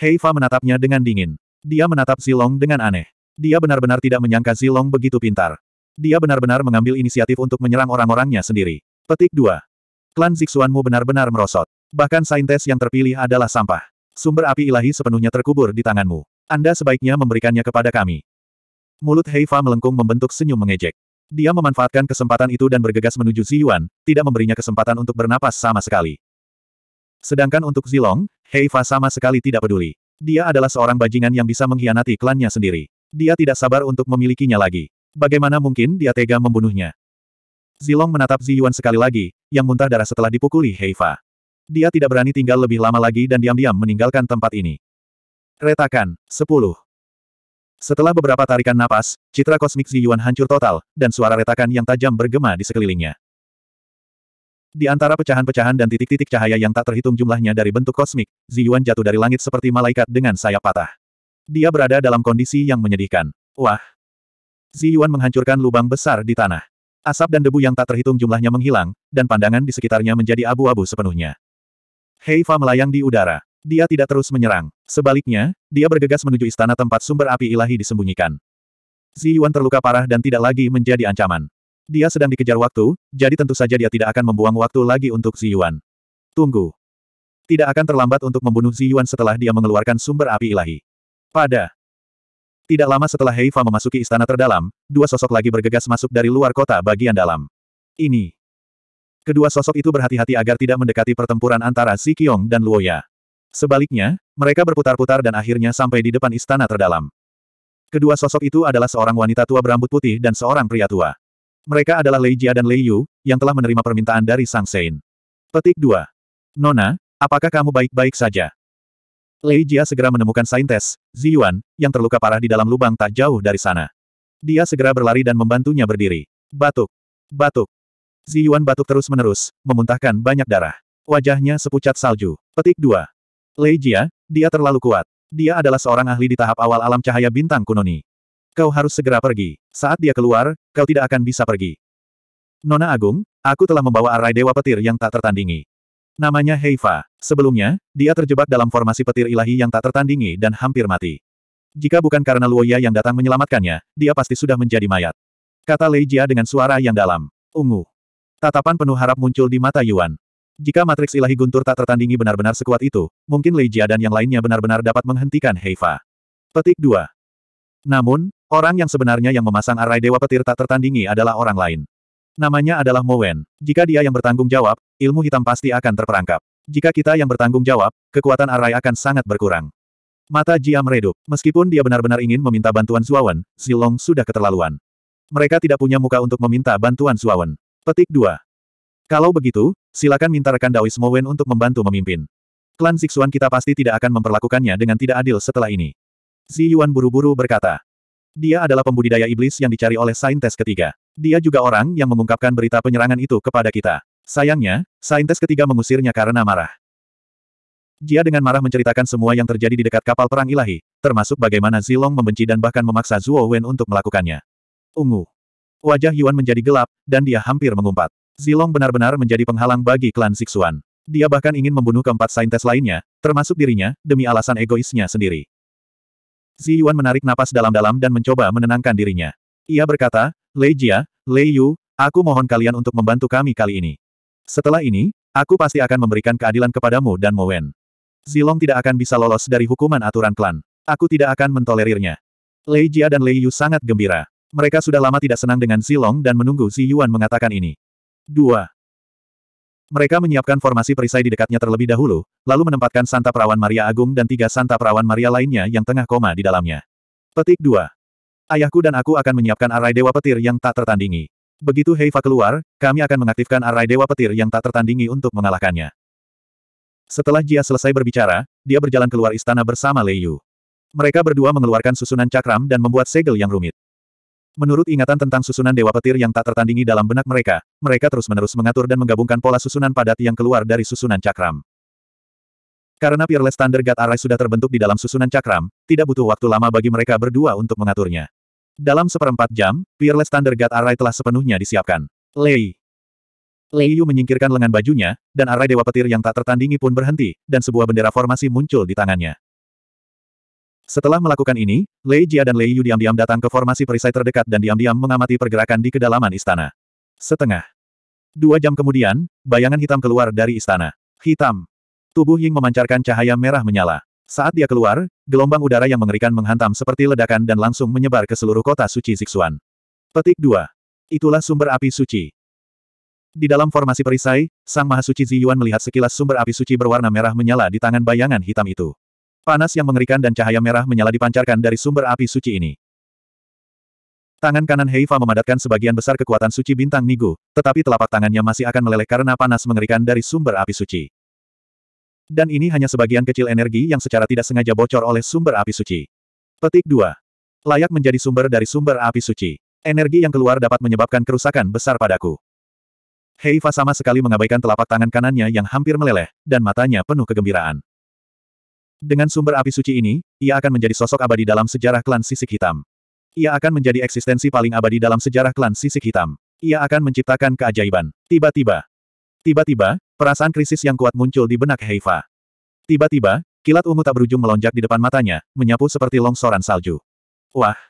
Heifa menatapnya dengan dingin. Dia menatap Zilong dengan aneh. Dia benar-benar tidak menyangka Zilong begitu pintar. Dia benar-benar mengambil inisiatif untuk menyerang orang-orangnya sendiri. Petik 2. Klan Zixuanmu benar-benar merosot. Bahkan saintes yang terpilih adalah sampah. Sumber api ilahi sepenuhnya terkubur di tanganmu. Anda sebaiknya memberikannya kepada kami. Mulut Heifa melengkung membentuk senyum mengejek. Dia memanfaatkan kesempatan itu dan bergegas menuju Ziyuan, tidak memberinya kesempatan untuk bernapas sama sekali. Sedangkan untuk Zilong, Heifa sama sekali tidak peduli. Dia adalah seorang bajingan yang bisa mengkhianati klannya sendiri. Dia tidak sabar untuk memilikinya lagi. Bagaimana mungkin dia tega membunuhnya? Zilong menatap Ziyuan sekali lagi, yang muntah darah setelah dipukuli Heifa. Dia tidak berani tinggal lebih lama lagi dan diam-diam meninggalkan tempat ini. Retakan, 10. Setelah beberapa tarikan napas, citra kosmik Ziyuan hancur total, dan suara retakan yang tajam bergema di sekelilingnya. Di antara pecahan-pecahan dan titik-titik cahaya yang tak terhitung jumlahnya dari bentuk kosmik, Ziyuan jatuh dari langit seperti malaikat dengan sayap patah. Dia berada dalam kondisi yang menyedihkan. Wah! Ziyuan menghancurkan lubang besar di tanah. Asap dan debu yang tak terhitung jumlahnya menghilang, dan pandangan di sekitarnya menjadi abu-abu sepenuhnya. Heifa melayang di udara. Dia tidak terus menyerang. Sebaliknya, dia bergegas menuju istana tempat sumber api ilahi disembunyikan. Ziyuan terluka parah dan tidak lagi menjadi ancaman. Dia sedang dikejar waktu, jadi tentu saja dia tidak akan membuang waktu lagi untuk Yuan. Tunggu. Tidak akan terlambat untuk membunuh Yuan setelah dia mengeluarkan sumber api ilahi. Pada. Tidak lama setelah Heifa memasuki istana terdalam, dua sosok lagi bergegas masuk dari luar kota bagian dalam. Ini. Kedua sosok itu berhati-hati agar tidak mendekati pertempuran antara Zikyong dan Luoya. Sebaliknya, mereka berputar-putar dan akhirnya sampai di depan istana terdalam. Kedua sosok itu adalah seorang wanita tua berambut putih dan seorang pria tua. Mereka adalah Lei Jia dan Lei Yu, yang telah menerima permintaan dari Sang Sein. Petik 2. Nona, apakah kamu baik-baik saja? Lei Jia segera menemukan Saintes, Ziyuan, yang terluka parah di dalam lubang tak jauh dari sana. Dia segera berlari dan membantunya berdiri. Batuk. Batuk. Ziyuan batuk terus-menerus, memuntahkan banyak darah. Wajahnya sepucat salju. Petik 2. Lei Jia, dia terlalu kuat. Dia adalah seorang ahli di tahap awal alam cahaya bintang kunoni. Kau harus segera pergi. Saat dia keluar, kau tidak akan bisa pergi. Nona Agung, aku telah membawa arai dewa petir yang tak tertandingi. Namanya Heifa. Sebelumnya, dia terjebak dalam formasi petir ilahi yang tak tertandingi dan hampir mati. Jika bukan karena Luoya yang datang menyelamatkannya, dia pasti sudah menjadi mayat. Kata Lei Jia dengan suara yang dalam. Ungu. Tatapan penuh harap muncul di mata Yuan. Jika matriks ilahi guntur tak tertandingi benar-benar sekuat itu, mungkin Lei Jia dan yang lainnya benar-benar dapat menghentikan Heifa. Petik 2. Namun, orang yang sebenarnya yang memasang arai Dewa Petir tak tertandingi adalah orang lain. Namanya adalah Mowen. Jika dia yang bertanggung jawab, ilmu hitam pasti akan terperangkap. Jika kita yang bertanggung jawab, kekuatan arai akan sangat berkurang. Mata Jia meredup. Meskipun dia benar-benar ingin meminta bantuan Zuawan, Zilong sudah keterlaluan. Mereka tidak punya muka untuk meminta bantuan Zuawan. Petik 2. Kalau begitu, silakan minta rekan Daois Mowen untuk membantu memimpin. Klan Zixuan kita pasti tidak akan memperlakukannya dengan tidak adil setelah ini. Si Yuan buru-buru berkata. Dia adalah pembudidaya iblis yang dicari oleh saintes ketiga. Dia juga orang yang mengungkapkan berita penyerangan itu kepada kita. Sayangnya, saintes ketiga mengusirnya karena marah. Dia dengan marah menceritakan semua yang terjadi di dekat kapal perang ilahi, termasuk bagaimana Zilong membenci dan bahkan memaksa Zuo Wen untuk melakukannya. Ungu. Wajah Yuan menjadi gelap, dan dia hampir mengumpat. Zilong benar-benar menjadi penghalang bagi klan Sixuan. Dia bahkan ingin membunuh keempat saintes lainnya, termasuk dirinya, demi alasan egoisnya sendiri. Zi Yuan menarik napas dalam-dalam dan mencoba menenangkan dirinya. Ia berkata, Lei Jia, Lei Yu, aku mohon kalian untuk membantu kami kali ini. Setelah ini, aku pasti akan memberikan keadilan kepadamu dan Mowen. Zilong tidak akan bisa lolos dari hukuman aturan klan. Aku tidak akan mentolerirnya. Lei Jia dan Lei Yu sangat gembira. Mereka sudah lama tidak senang dengan Zilong dan menunggu Zi Yuan mengatakan ini. 2. Mereka menyiapkan formasi perisai di dekatnya terlebih dahulu, lalu menempatkan Santa Perawan Maria Agung dan tiga Santa Perawan Maria lainnya yang tengah koma di dalamnya. Petik 2. Ayahku dan aku akan menyiapkan arai Dewa Petir yang tak tertandingi. Begitu Heifa keluar, kami akan mengaktifkan arai Dewa Petir yang tak tertandingi untuk mengalahkannya. Setelah Jia selesai berbicara, dia berjalan keluar istana bersama Lei Yu. Mereka berdua mengeluarkan susunan cakram dan membuat segel yang rumit. Menurut ingatan tentang susunan Dewa Petir yang tak tertandingi dalam benak mereka, mereka terus-menerus mengatur dan menggabungkan pola susunan padat yang keluar dari susunan cakram. Karena Peerless Thunder God Array sudah terbentuk di dalam susunan cakram, tidak butuh waktu lama bagi mereka berdua untuk mengaturnya. Dalam seperempat jam, Peerless Thunder God Array telah sepenuhnya disiapkan. Lei. Lei Yu menyingkirkan lengan bajunya, dan array Dewa Petir yang tak tertandingi pun berhenti, dan sebuah bendera formasi muncul di tangannya. Setelah melakukan ini, Lei Jia dan Lei Yu diam-diam datang ke formasi perisai terdekat dan diam-diam mengamati pergerakan di kedalaman istana. Setengah. Dua jam kemudian, bayangan hitam keluar dari istana. Hitam. Tubuh Ying memancarkan cahaya merah menyala. Saat dia keluar, gelombang udara yang mengerikan menghantam seperti ledakan dan langsung menyebar ke seluruh kota suci Zixuan. Petik 2. Itulah sumber api suci. Di dalam formasi perisai, Sang Mahasuci Ziyuan melihat sekilas sumber api suci berwarna merah menyala di tangan bayangan hitam itu. Panas yang mengerikan dan cahaya merah menyala dipancarkan dari sumber api suci ini. Tangan kanan Heifa memadatkan sebagian besar kekuatan suci bintang Nigu, tetapi telapak tangannya masih akan meleleh karena panas mengerikan dari sumber api suci. Dan ini hanya sebagian kecil energi yang secara tidak sengaja bocor oleh sumber api suci. Petik 2. Layak menjadi sumber dari sumber api suci. Energi yang keluar dapat menyebabkan kerusakan besar padaku. Heifa sama sekali mengabaikan telapak tangan kanannya yang hampir meleleh, dan matanya penuh kegembiraan. Dengan sumber api suci ini, ia akan menjadi sosok abadi dalam sejarah klan sisik hitam. Ia akan menjadi eksistensi paling abadi dalam sejarah klan sisik hitam. Ia akan menciptakan keajaiban. Tiba-tiba. Tiba-tiba, perasaan krisis yang kuat muncul di benak Heifa. Tiba-tiba, kilat ungu tak berujung melonjak di depan matanya, menyapu seperti longsoran salju. Wah!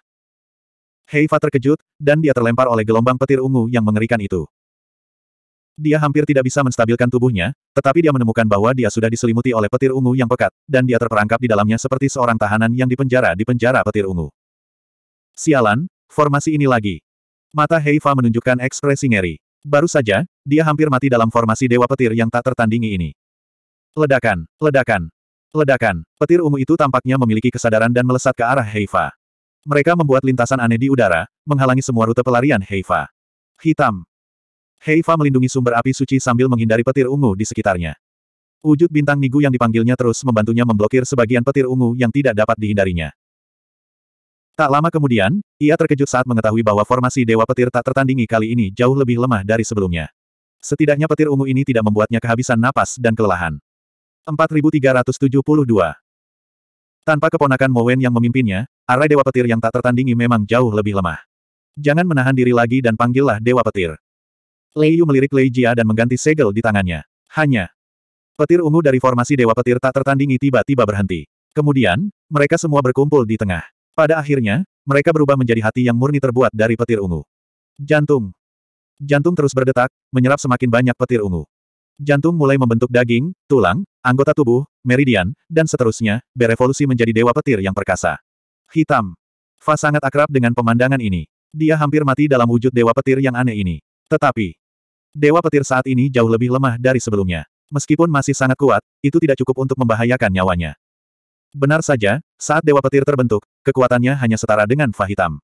Heifa terkejut, dan dia terlempar oleh gelombang petir ungu yang mengerikan itu. Dia hampir tidak bisa menstabilkan tubuhnya, tetapi dia menemukan bahwa dia sudah diselimuti oleh petir ungu yang pekat, dan dia terperangkap di dalamnya seperti seorang tahanan yang dipenjara di penjara petir ungu. Sialan, formasi ini lagi. Mata Heifa menunjukkan ekspresi ngeri. Baru saja, dia hampir mati dalam formasi dewa petir yang tak tertandingi ini. Ledakan, ledakan, ledakan. Petir ungu itu tampaknya memiliki kesadaran dan melesat ke arah Heifa. Mereka membuat lintasan aneh di udara, menghalangi semua rute pelarian Heifa. Hitam, Heifa melindungi sumber api suci sambil menghindari petir ungu di sekitarnya. Wujud bintang Nigu yang dipanggilnya terus membantunya memblokir sebagian petir ungu yang tidak dapat dihindarinya. Tak lama kemudian, ia terkejut saat mengetahui bahwa formasi Dewa Petir tak tertandingi kali ini jauh lebih lemah dari sebelumnya. Setidaknya petir ungu ini tidak membuatnya kehabisan napas dan kelelahan. 4372 tanpa keponakan Mowen yang memimpinnya, arai Dewa Petir yang tak tertandingi memang jauh lebih lemah. Jangan menahan diri lagi dan panggillah Dewa Petir. Lei Yu melirik Lei Jia dan mengganti segel di tangannya. Hanya. Petir ungu dari formasi Dewa Petir tak tertandingi tiba-tiba berhenti. Kemudian, mereka semua berkumpul di tengah. Pada akhirnya, mereka berubah menjadi hati yang murni terbuat dari petir ungu. Jantung. Jantung terus berdetak, menyerap semakin banyak petir ungu. Jantung mulai membentuk daging, tulang, anggota tubuh, meridian, dan seterusnya, berevolusi menjadi dewa petir yang perkasa. Hitam. Fa sangat akrab dengan pemandangan ini. Dia hampir mati dalam wujud dewa petir yang aneh ini. Tetapi, Dewa petir saat ini jauh lebih lemah dari sebelumnya. Meskipun masih sangat kuat, itu tidak cukup untuk membahayakan nyawanya. Benar saja, saat Dewa Petir terbentuk, kekuatannya hanya setara dengan Fa Hitam.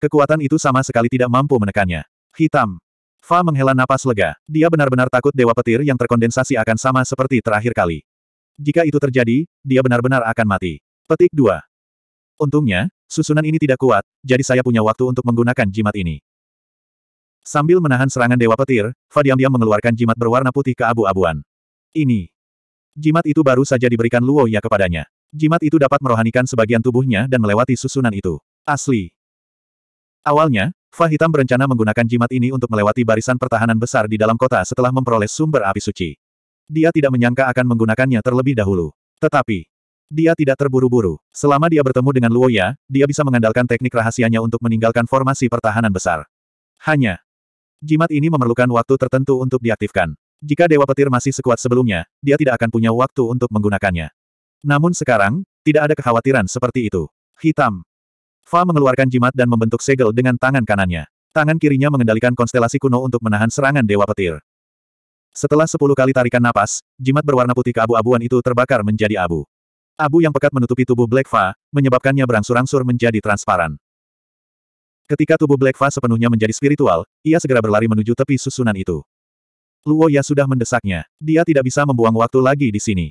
Kekuatan itu sama sekali tidak mampu menekannya. Hitam. Fa menghela napas lega. Dia benar-benar takut Dewa Petir yang terkondensasi akan sama seperti terakhir kali. Jika itu terjadi, dia benar-benar akan mati. Petik 2. Untungnya, susunan ini tidak kuat, jadi saya punya waktu untuk menggunakan jimat ini. Sambil menahan serangan Dewa Petir, Fa diam-diam mengeluarkan jimat berwarna putih ke abu-abuan. Ini. Jimat itu baru saja diberikan Luo Ya kepadanya. Jimat itu dapat merohanikan sebagian tubuhnya dan melewati susunan itu. Asli. Awalnya, Fa Hitam berencana menggunakan jimat ini untuk melewati barisan pertahanan besar di dalam kota setelah memperoleh sumber api suci. Dia tidak menyangka akan menggunakannya terlebih dahulu. Tetapi, dia tidak terburu-buru. Selama dia bertemu dengan Luo Ya, dia bisa mengandalkan teknik rahasianya untuk meninggalkan formasi pertahanan besar. Hanya, Jimat ini memerlukan waktu tertentu untuk diaktifkan. Jika Dewa Petir masih sekuat sebelumnya, dia tidak akan punya waktu untuk menggunakannya. Namun sekarang, tidak ada kekhawatiran seperti itu. Hitam. Fa mengeluarkan jimat dan membentuk segel dengan tangan kanannya. Tangan kirinya mengendalikan konstelasi kuno untuk menahan serangan Dewa Petir. Setelah sepuluh kali tarikan napas, jimat berwarna putih keabu-abuan itu terbakar menjadi abu. Abu yang pekat menutupi tubuh Black Fa, menyebabkannya berangsur-angsur menjadi transparan. Ketika tubuh Black Fa sepenuhnya menjadi spiritual, ia segera berlari menuju tepi susunan itu. Luo Ya sudah mendesaknya. Dia tidak bisa membuang waktu lagi di sini.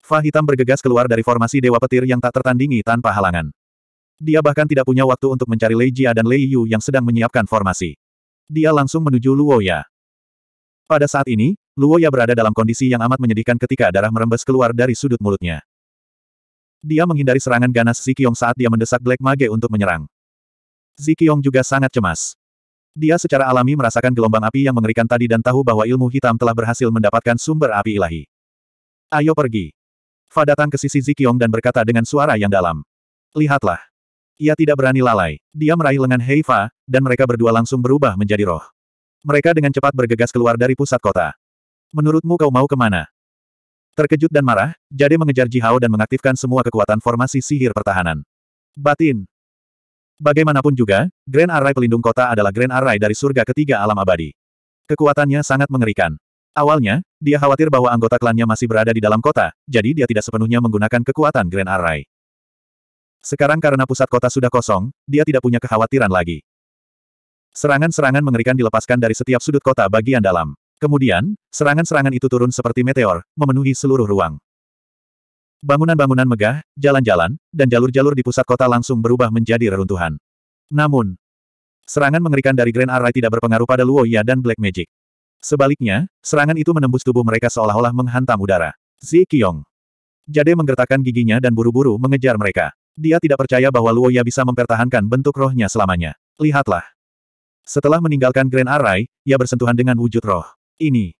Fa hitam bergegas keluar dari formasi Dewa Petir yang tak tertandingi tanpa halangan. Dia bahkan tidak punya waktu untuk mencari Lei Jia dan Lei Yu yang sedang menyiapkan formasi. Dia langsung menuju Luo Ya. Pada saat ini, Luo Ya berada dalam kondisi yang amat menyedihkan ketika darah merembes keluar dari sudut mulutnya. Dia menghindari serangan ganas Si Kiong saat dia mendesak Black Mage untuk menyerang. Zikiong juga sangat cemas. Dia secara alami merasakan gelombang api yang mengerikan tadi dan tahu bahwa ilmu hitam telah berhasil mendapatkan sumber api ilahi. Ayo pergi. Fa datang ke sisi Zikiong dan berkata dengan suara yang dalam. Lihatlah. Ia tidak berani lalai. Dia meraih lengan Hei Fa, dan mereka berdua langsung berubah menjadi roh. Mereka dengan cepat bergegas keluar dari pusat kota. Menurutmu kau mau kemana? Terkejut dan marah, Jade mengejar Jihao dan mengaktifkan semua kekuatan formasi sihir pertahanan. Batin, Bagaimanapun juga, Grand Array Pelindung Kota adalah Grand Array dari surga ketiga alam abadi. Kekuatannya sangat mengerikan. Awalnya, dia khawatir bahwa anggota klannya masih berada di dalam kota, jadi dia tidak sepenuhnya menggunakan kekuatan Grand Array. Sekarang karena pusat kota sudah kosong, dia tidak punya kekhawatiran lagi. Serangan-serangan mengerikan dilepaskan dari setiap sudut kota bagian dalam. Kemudian, serangan-serangan itu turun seperti meteor, memenuhi seluruh ruang. Bangunan-bangunan megah, jalan-jalan, dan jalur-jalur di pusat kota langsung berubah menjadi reruntuhan. Namun, serangan mengerikan dari Grand Array tidak berpengaruh pada Luo Luoya dan Black Magic. Sebaliknya, serangan itu menembus tubuh mereka seolah-olah menghantam udara. Zi Qiong. Jade menggertakkan giginya dan buru-buru mengejar mereka. Dia tidak percaya bahwa Luo Luoya bisa mempertahankan bentuk rohnya selamanya. Lihatlah. Setelah meninggalkan Grand Array, ia bersentuhan dengan wujud roh. Ini.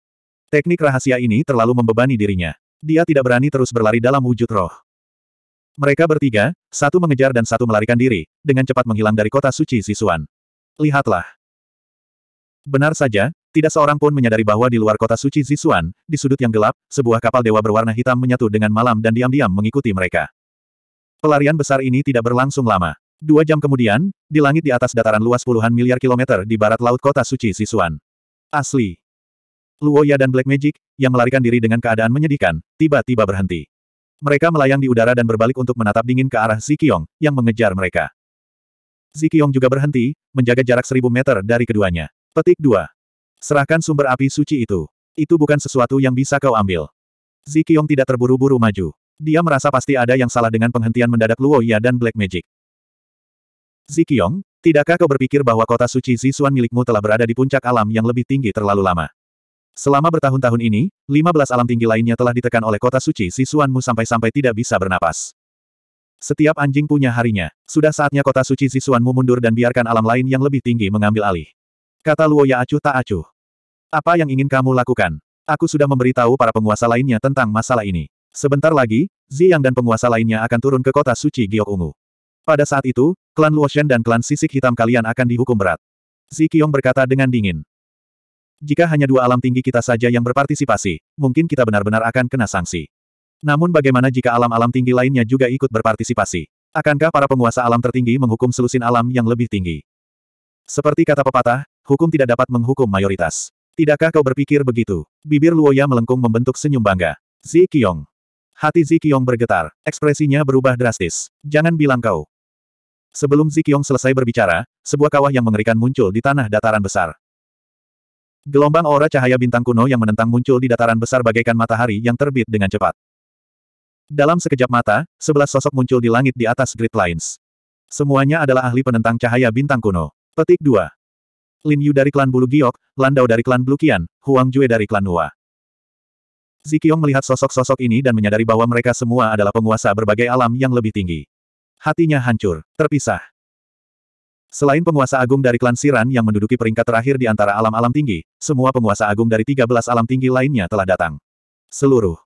Teknik rahasia ini terlalu membebani dirinya. Dia tidak berani terus berlari dalam wujud roh. Mereka bertiga, satu mengejar dan satu melarikan diri, dengan cepat menghilang dari kota suci Sisuan. Lihatlah. Benar saja, tidak seorang pun menyadari bahwa di luar kota suci Zisuan, di sudut yang gelap, sebuah kapal dewa berwarna hitam menyatu dengan malam dan diam-diam mengikuti mereka. Pelarian besar ini tidak berlangsung lama. Dua jam kemudian, di langit di atas dataran luas puluhan miliar kilometer di barat laut kota suci Zisuan. Asli. Luoya dan Black Magic, yang melarikan diri dengan keadaan menyedihkan, tiba-tiba berhenti. Mereka melayang di udara dan berbalik untuk menatap dingin ke arah Zikiong, yang mengejar mereka. Zikiong juga berhenti, menjaga jarak seribu meter dari keduanya. Petik 2. Serahkan sumber api suci itu. Itu bukan sesuatu yang bisa kau ambil. Zikiong tidak terburu-buru maju. Dia merasa pasti ada yang salah dengan penghentian mendadak Luoya dan Black Magic. Zikiong, tidakkah kau berpikir bahwa kota suci Zisuan milikmu telah berada di puncak alam yang lebih tinggi terlalu lama? Selama bertahun-tahun ini, 15 alam tinggi lainnya telah ditekan oleh kota suci Sisuanmu sampai-sampai tidak bisa bernapas. Setiap anjing punya harinya. Sudah saatnya kota suci Sisuanmu mundur dan biarkan alam lain yang lebih tinggi mengambil alih. Kata Luoya acuh tak acuh. Apa yang ingin kamu lakukan? Aku sudah memberitahu para penguasa lainnya tentang masalah ini. Sebentar lagi, Ziyang dan penguasa lainnya akan turun ke kota suci Giok Ungu. Pada saat itu, klan Luoshen dan klan Sisik Hitam kalian akan dihukum berat. Zi Qiong berkata dengan dingin. Jika hanya dua alam tinggi kita saja yang berpartisipasi, mungkin kita benar-benar akan kena sanksi. Namun bagaimana jika alam-alam tinggi lainnya juga ikut berpartisipasi? Akankah para penguasa alam tertinggi menghukum selusin alam yang lebih tinggi? Seperti kata pepatah, hukum tidak dapat menghukum mayoritas. Tidakkah kau berpikir begitu? Bibir Luoya melengkung membentuk senyum bangga. Zi Qiong. Hati Zi Qiong bergetar, ekspresinya berubah drastis. Jangan bilang kau. Sebelum Zi Qiong selesai berbicara, sebuah kawah yang mengerikan muncul di tanah dataran besar. Gelombang aura cahaya bintang kuno yang menentang muncul di dataran besar bagaikan matahari yang terbit dengan cepat. Dalam sekejap mata, sebelas sosok muncul di langit di atas grid lines. Semuanya adalah ahli penentang cahaya bintang kuno. Petik 2. Lin Yu dari klan Bulu Giok, Landau dari klan Blukian, Huang Jue dari klan Nua. Zikiong melihat sosok-sosok ini dan menyadari bahwa mereka semua adalah penguasa berbagai alam yang lebih tinggi. Hatinya hancur, terpisah. Selain penguasa agung dari klan Siran yang menduduki peringkat terakhir di antara alam-alam tinggi, semua penguasa agung dari 13 alam tinggi lainnya telah datang. Seluruh.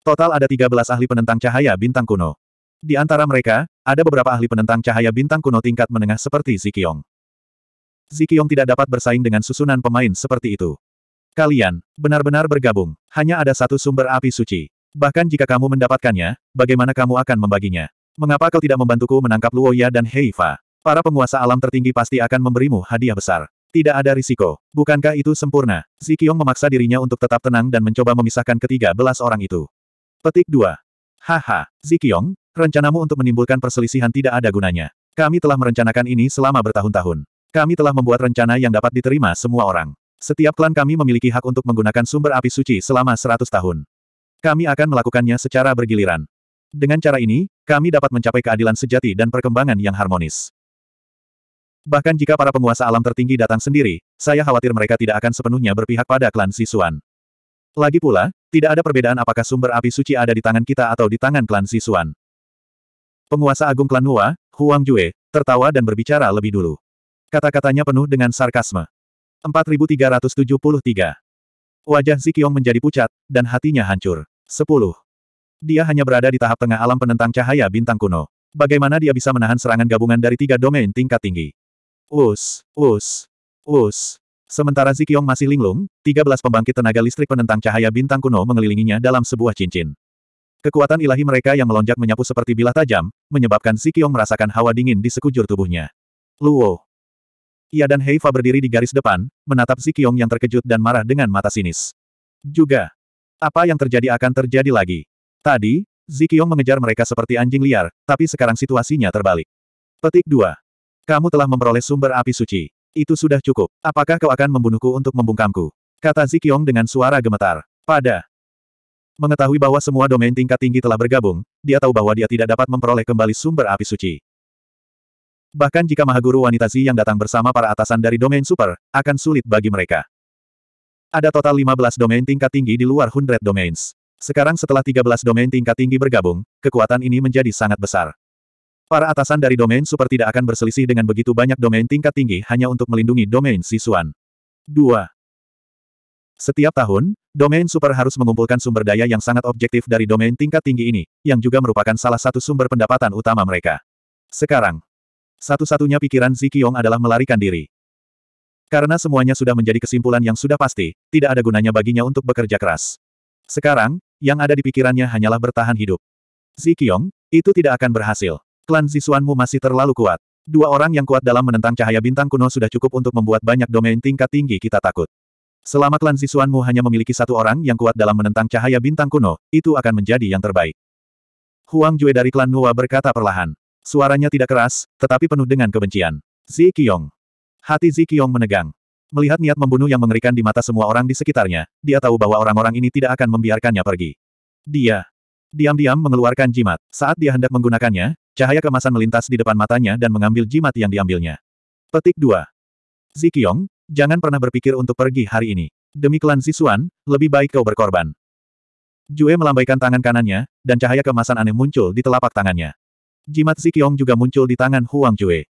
Total ada 13 ahli penentang cahaya bintang kuno. Di antara mereka, ada beberapa ahli penentang cahaya bintang kuno tingkat menengah seperti Zikiong. Zikiong tidak dapat bersaing dengan susunan pemain seperti itu. Kalian, benar-benar bergabung. Hanya ada satu sumber api suci. Bahkan jika kamu mendapatkannya, bagaimana kamu akan membaginya? Mengapa kau tidak membantuku menangkap Luoya dan Heifa? Para penguasa alam tertinggi pasti akan memberimu hadiah besar. Tidak ada risiko. Bukankah itu sempurna? Zikiong memaksa dirinya untuk tetap tenang dan mencoba memisahkan ketiga belas orang itu. Petik 2. Haha, Zikiong, rencanamu untuk menimbulkan perselisihan tidak ada gunanya. Kami telah merencanakan ini selama bertahun-tahun. Kami telah membuat rencana yang dapat diterima semua orang. Setiap klan kami memiliki hak untuk menggunakan sumber api suci selama 100 tahun. Kami akan melakukannya secara bergiliran. Dengan cara ini, kami dapat mencapai keadilan sejati dan perkembangan yang harmonis. Bahkan jika para penguasa alam tertinggi datang sendiri, saya khawatir mereka tidak akan sepenuhnya berpihak pada klan Sisuan. Lagi pula, tidak ada perbedaan apakah sumber api suci ada di tangan kita atau di tangan klan Sisuan. Penguasa agung klan Hua, Huang Jue, tertawa dan berbicara lebih dulu. Kata-katanya penuh dengan sarkasme. 4373. Wajah Zikyong menjadi pucat, dan hatinya hancur. 10. Dia hanya berada di tahap tengah alam penentang cahaya bintang kuno. Bagaimana dia bisa menahan serangan gabungan dari tiga domain tingkat tinggi? Us, us, us. Sementara Zikyong masih linglung, 13 pembangkit tenaga listrik penentang cahaya bintang kuno mengelilinginya dalam sebuah cincin. Kekuatan ilahi mereka yang melonjak menyapu seperti bilah tajam, menyebabkan Zikyong merasakan hawa dingin di sekujur tubuhnya. Luo. Ia dan Heifa berdiri di garis depan, menatap Zikyong yang terkejut dan marah dengan mata sinis. Juga. Apa yang terjadi akan terjadi lagi. Tadi, Zikyong mengejar mereka seperti anjing liar, tapi sekarang situasinya terbalik. Petik 2. Kamu telah memperoleh sumber api suci. Itu sudah cukup. Apakah kau akan membunuhku untuk membungkamku? Kata Zikyong dengan suara gemetar. Pada. Mengetahui bahwa semua domain tingkat tinggi telah bergabung, dia tahu bahwa dia tidak dapat memperoleh kembali sumber api suci. Bahkan jika mahaguru wanita Zi yang datang bersama para atasan dari domain super, akan sulit bagi mereka. Ada total 15 domain tingkat tinggi di luar 100 domains. Sekarang setelah 13 domain tingkat tinggi bergabung, kekuatan ini menjadi sangat besar. Para atasan dari domain super tidak akan berselisih dengan begitu banyak domain tingkat tinggi hanya untuk melindungi domain Sisuan. 2. Setiap tahun, domain super harus mengumpulkan sumber daya yang sangat objektif dari domain tingkat tinggi ini, yang juga merupakan salah satu sumber pendapatan utama mereka. Sekarang, satu-satunya pikiran Zikiong adalah melarikan diri. Karena semuanya sudah menjadi kesimpulan yang sudah pasti, tidak ada gunanya baginya untuk bekerja keras. Sekarang, yang ada di pikirannya hanyalah bertahan hidup. Zikiong, itu tidak akan berhasil. Klan Zisuanmu masih terlalu kuat. Dua orang yang kuat dalam menentang cahaya bintang kuno sudah cukup untuk membuat banyak domain tingkat tinggi kita takut. Selama klan Zisuanmu hanya memiliki satu orang yang kuat dalam menentang cahaya bintang kuno, itu akan menjadi yang terbaik. Huang Jue dari klan Nuwa berkata perlahan. Suaranya tidak keras, tetapi penuh dengan kebencian. Zi Qiong. Hati Zi Qiong menegang. Melihat niat membunuh yang mengerikan di mata semua orang di sekitarnya, dia tahu bahwa orang-orang ini tidak akan membiarkannya pergi. Dia Diam-diam mengeluarkan jimat. Saat dia hendak menggunakannya, cahaya kemasan melintas di depan matanya dan mengambil jimat yang diambilnya. Petik 2. Zikyong, jangan pernah berpikir untuk pergi hari ini. Demi klan Sisuan, lebih baik kau berkorban. Jue melambaikan tangan kanannya, dan cahaya kemasan aneh muncul di telapak tangannya. Jimat Zikyong juga muncul di tangan Huang Jue.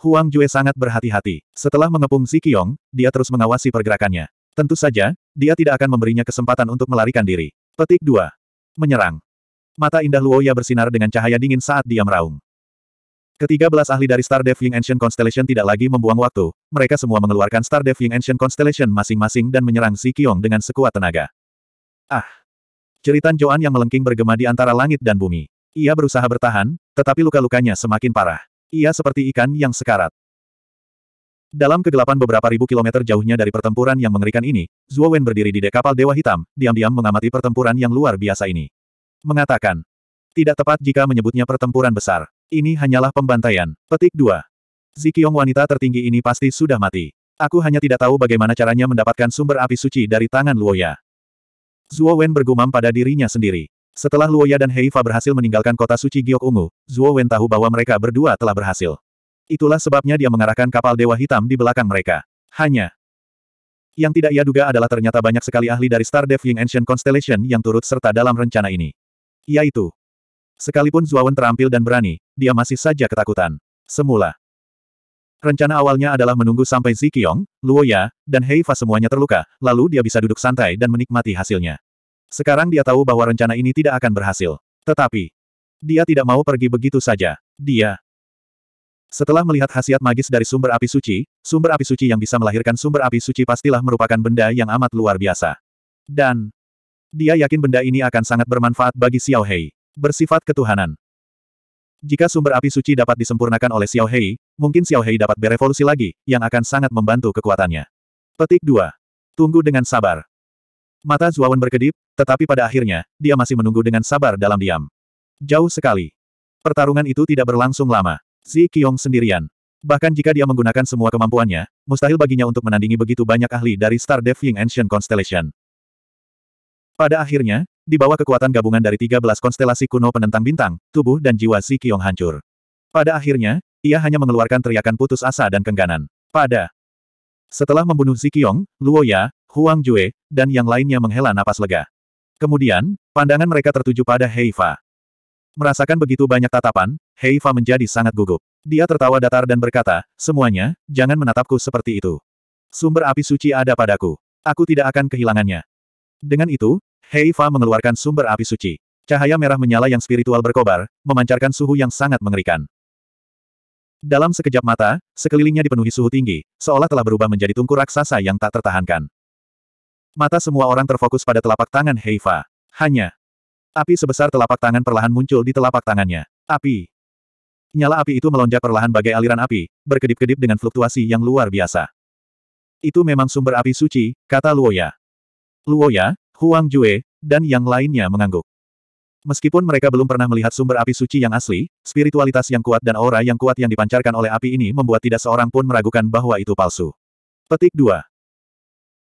Huang Jue sangat berhati-hati. Setelah mengepung Zikyong, dia terus mengawasi pergerakannya. Tentu saja, dia tidak akan memberinya kesempatan untuk melarikan diri. Petik 2. Menyerang. Mata indah Luoya bersinar dengan cahaya dingin saat dia meraung. Ketiga belas ahli dari Star Death Ying Ancient Constellation tidak lagi membuang waktu, mereka semua mengeluarkan Star Death Ying Ancient Constellation masing-masing dan menyerang Si Qiong dengan sekuat tenaga. Ah! Ceritan Joan yang melengking bergema di antara langit dan bumi. Ia berusaha bertahan, tetapi luka-lukanya semakin parah. Ia seperti ikan yang sekarat. Dalam kegelapan beberapa ribu kilometer jauhnya dari pertempuran yang mengerikan ini, Zhuo Wen berdiri di dek kapal Dewa Hitam, diam-diam mengamati pertempuran yang luar biasa ini mengatakan. Tidak tepat jika menyebutnya pertempuran besar. Ini hanyalah pembantaian. Petik 2. Zikyong wanita tertinggi ini pasti sudah mati. Aku hanya tidak tahu bagaimana caranya mendapatkan sumber api suci dari tangan Luoya. Zuo Wen bergumam pada dirinya sendiri. Setelah Luoya dan Heifa berhasil meninggalkan kota suci Giok Ungu, Zuo Wen tahu bahwa mereka berdua telah berhasil. Itulah sebabnya dia mengarahkan kapal Dewa Hitam di belakang mereka. Hanya, yang tidak ia duga adalah ternyata banyak sekali ahli dari Star devying Ancient Constellation yang turut serta dalam rencana ini. Yaitu, sekalipun Zuawan terampil dan berani, dia masih saja ketakutan. Semula. Rencana awalnya adalah menunggu sampai Zikyong, Luoya, dan Heifa semuanya terluka, lalu dia bisa duduk santai dan menikmati hasilnya. Sekarang dia tahu bahwa rencana ini tidak akan berhasil. Tetapi, dia tidak mau pergi begitu saja. Dia setelah melihat khasiat magis dari sumber api suci, sumber api suci yang bisa melahirkan sumber api suci pastilah merupakan benda yang amat luar biasa. Dan, dia yakin benda ini akan sangat bermanfaat bagi Xiao Hei. Bersifat ketuhanan. Jika sumber api suci dapat disempurnakan oleh Xiao Hei, mungkin Xiao Hei dapat berevolusi lagi, yang akan sangat membantu kekuatannya. Petik 2. Tunggu dengan sabar. Mata Zuawan berkedip, tetapi pada akhirnya, dia masih menunggu dengan sabar dalam diam. Jauh sekali. Pertarungan itu tidak berlangsung lama. Zi Qiong sendirian. Bahkan jika dia menggunakan semua kemampuannya, mustahil baginya untuk menandingi begitu banyak ahli dari Star Devying Ancient Constellation. Pada akhirnya, di bawah kekuatan gabungan dari 13 konstelasi kuno penentang bintang, tubuh dan jiwa Si Kyong hancur. Pada akhirnya, ia hanya mengeluarkan teriakan putus asa dan kengganan. Pada setelah membunuh Si Kyong, Luo Ya, Huang Jue, dan yang lainnya menghela napas lega. Kemudian, pandangan mereka tertuju pada Heifa. Merasakan begitu banyak tatapan, Heifa menjadi sangat gugup. Dia tertawa datar dan berkata, semuanya, jangan menatapku seperti itu. Sumber api suci ada padaku. Aku tidak akan kehilangannya. Dengan itu, Heifa mengeluarkan sumber api suci. Cahaya merah menyala yang spiritual berkobar, memancarkan suhu yang sangat mengerikan. Dalam sekejap mata, sekelilingnya dipenuhi suhu tinggi, seolah telah berubah menjadi tungku raksasa yang tak tertahankan. Mata semua orang terfokus pada telapak tangan Heifa. Hanya api sebesar telapak tangan perlahan muncul di telapak tangannya. Api. Nyala api itu melonjak perlahan bagai aliran api, berkedip-kedip dengan fluktuasi yang luar biasa. Itu memang sumber api suci, kata Luoya. Luoya, Huang Jue, dan yang lainnya mengangguk. Meskipun mereka belum pernah melihat sumber api suci yang asli, spiritualitas yang kuat dan aura yang kuat yang dipancarkan oleh api ini membuat tidak seorang pun meragukan bahwa itu palsu. Petik 2.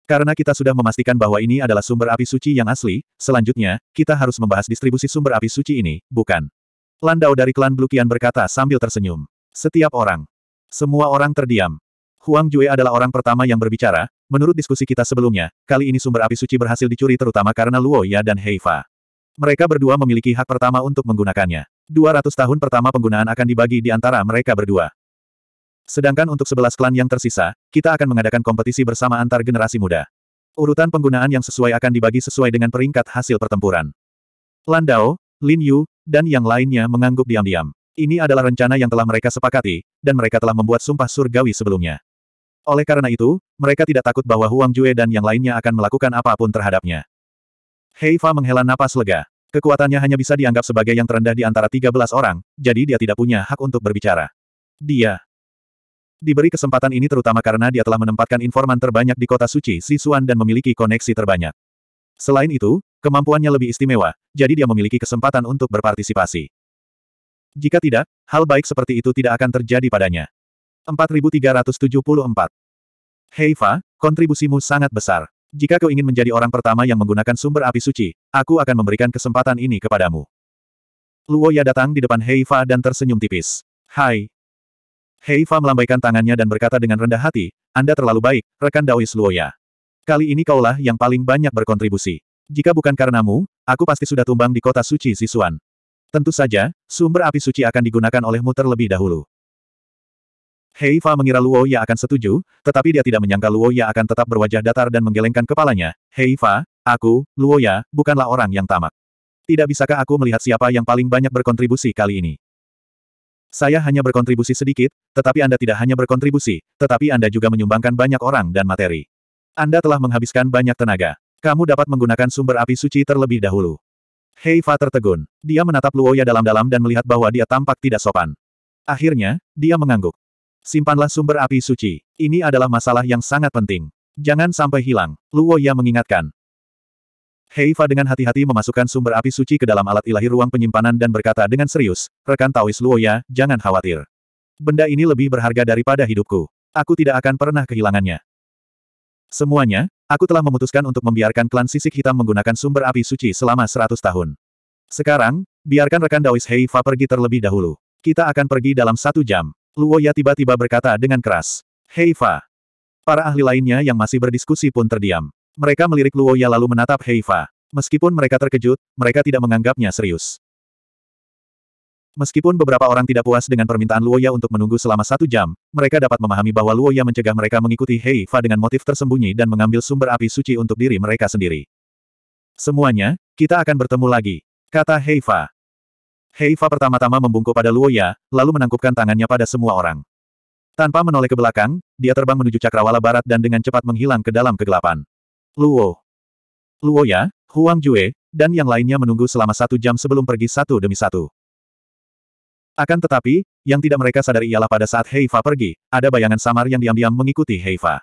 Karena kita sudah memastikan bahwa ini adalah sumber api suci yang asli, selanjutnya, kita harus membahas distribusi sumber api suci ini, bukan? Landau dari klan Blukian berkata sambil tersenyum. Setiap orang. Semua orang terdiam. Huang Jue adalah orang pertama yang berbicara, menurut diskusi kita sebelumnya, kali ini sumber api suci berhasil dicuri terutama karena Luo Ya dan Heifa. Mereka berdua memiliki hak pertama untuk menggunakannya. 200 tahun pertama penggunaan akan dibagi di antara mereka berdua. Sedangkan untuk sebelas klan yang tersisa, kita akan mengadakan kompetisi bersama antar generasi muda. Urutan penggunaan yang sesuai akan dibagi sesuai dengan peringkat hasil pertempuran. Landau, Lin Yu, dan yang lainnya mengangguk diam-diam. Ini adalah rencana yang telah mereka sepakati, dan mereka telah membuat sumpah surgawi sebelumnya. Oleh karena itu, mereka tidak takut bahwa Huang Jue dan yang lainnya akan melakukan apapun terhadapnya. Heifa menghela napas lega. Kekuatannya hanya bisa dianggap sebagai yang terendah di antara 13 orang, jadi dia tidak punya hak untuk berbicara. Dia diberi kesempatan ini terutama karena dia telah menempatkan informan terbanyak di kota suci Sisuan dan memiliki koneksi terbanyak. Selain itu, kemampuannya lebih istimewa, jadi dia memiliki kesempatan untuk berpartisipasi. Jika tidak, hal baik seperti itu tidak akan terjadi padanya. 4374 Heifa, kontribusimu sangat besar. Jika kau ingin menjadi orang pertama yang menggunakan sumber api suci, aku akan memberikan kesempatan ini kepadamu. Luoya datang di depan Heifa dan tersenyum tipis. Hai. Heifa melambaikan tangannya dan berkata dengan rendah hati, Anda terlalu baik, rekan Daois Luoya. Kali ini kaulah yang paling banyak berkontribusi. Jika bukan karenamu, aku pasti sudah tumbang di kota suci Sisuan. Tentu saja, sumber api suci akan digunakan olehmu terlebih dahulu. Hei Fa mengira Luo Ya akan setuju, tetapi dia tidak menyangka Luo Ya akan tetap berwajah datar dan menggelengkan kepalanya. Hei Fa, aku, Luo Ya, bukanlah orang yang tamak. Tidak bisakah aku melihat siapa yang paling banyak berkontribusi kali ini? Saya hanya berkontribusi sedikit, tetapi Anda tidak hanya berkontribusi, tetapi Anda juga menyumbangkan banyak orang dan materi. Anda telah menghabiskan banyak tenaga. Kamu dapat menggunakan sumber api suci terlebih dahulu. Hei Fa tertegun. Dia menatap Luoya dalam-dalam dan melihat bahwa dia tampak tidak sopan. Akhirnya, dia mengangguk. Simpanlah sumber api suci. Ini adalah masalah yang sangat penting. Jangan sampai hilang, Luo Ya mengingatkan. Heifa dengan hati-hati memasukkan sumber api suci ke dalam alat ilahi ruang penyimpanan dan berkata dengan serius, rekan Taois Luo Ya, jangan khawatir. Benda ini lebih berharga daripada hidupku. Aku tidak akan pernah kehilangannya. Semuanya, aku telah memutuskan untuk membiarkan klan sisik hitam menggunakan sumber api suci selama seratus tahun. Sekarang, biarkan rekan Daois Heifa pergi terlebih dahulu. Kita akan pergi dalam satu jam. Luo Ya tiba-tiba berkata dengan keras. Heifa. Para ahli lainnya yang masih berdiskusi pun terdiam. Mereka melirik Luo Ya lalu menatap Heifa. Meskipun mereka terkejut, mereka tidak menganggapnya serius. Meskipun beberapa orang tidak puas dengan permintaan Luoya untuk menunggu selama satu jam, mereka dapat memahami bahwa Luoya mencegah mereka mengikuti Heifa dengan motif tersembunyi dan mengambil sumber api suci untuk diri mereka sendiri. Semuanya, kita akan bertemu lagi. Kata Heifa. Heifa pertama-tama membungkuk pada Luoya, lalu menangkupkan tangannya pada semua orang. Tanpa menoleh ke belakang, dia terbang menuju cakrawala barat dan dengan cepat menghilang ke dalam kegelapan. Luo. Luoya, Huang Jue, dan yang lainnya menunggu selama satu jam sebelum pergi satu demi satu. Akan tetapi, yang tidak mereka sadari ialah pada saat Heifa pergi, ada bayangan samar yang diam-diam mengikuti Heifa.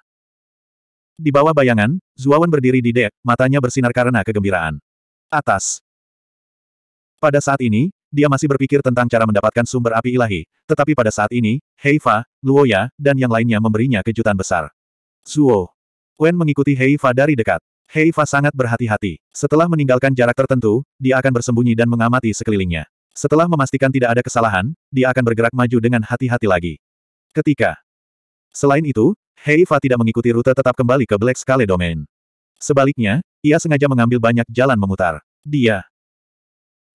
Di bawah bayangan, Zuawan berdiri di dek, matanya bersinar karena kegembiraan. Atas. Pada saat ini, dia masih berpikir tentang cara mendapatkan sumber api ilahi, tetapi pada saat ini, Heifa, Luoya, dan yang lainnya memberinya kejutan besar. Zuo. Wen mengikuti Heifa dari dekat. Heifa sangat berhati-hati. Setelah meninggalkan jarak tertentu, dia akan bersembunyi dan mengamati sekelilingnya. Setelah memastikan tidak ada kesalahan, dia akan bergerak maju dengan hati-hati lagi. Ketika. Selain itu, Heifa tidak mengikuti rute tetap kembali ke Black Scale Domain. Sebaliknya, ia sengaja mengambil banyak jalan memutar. Dia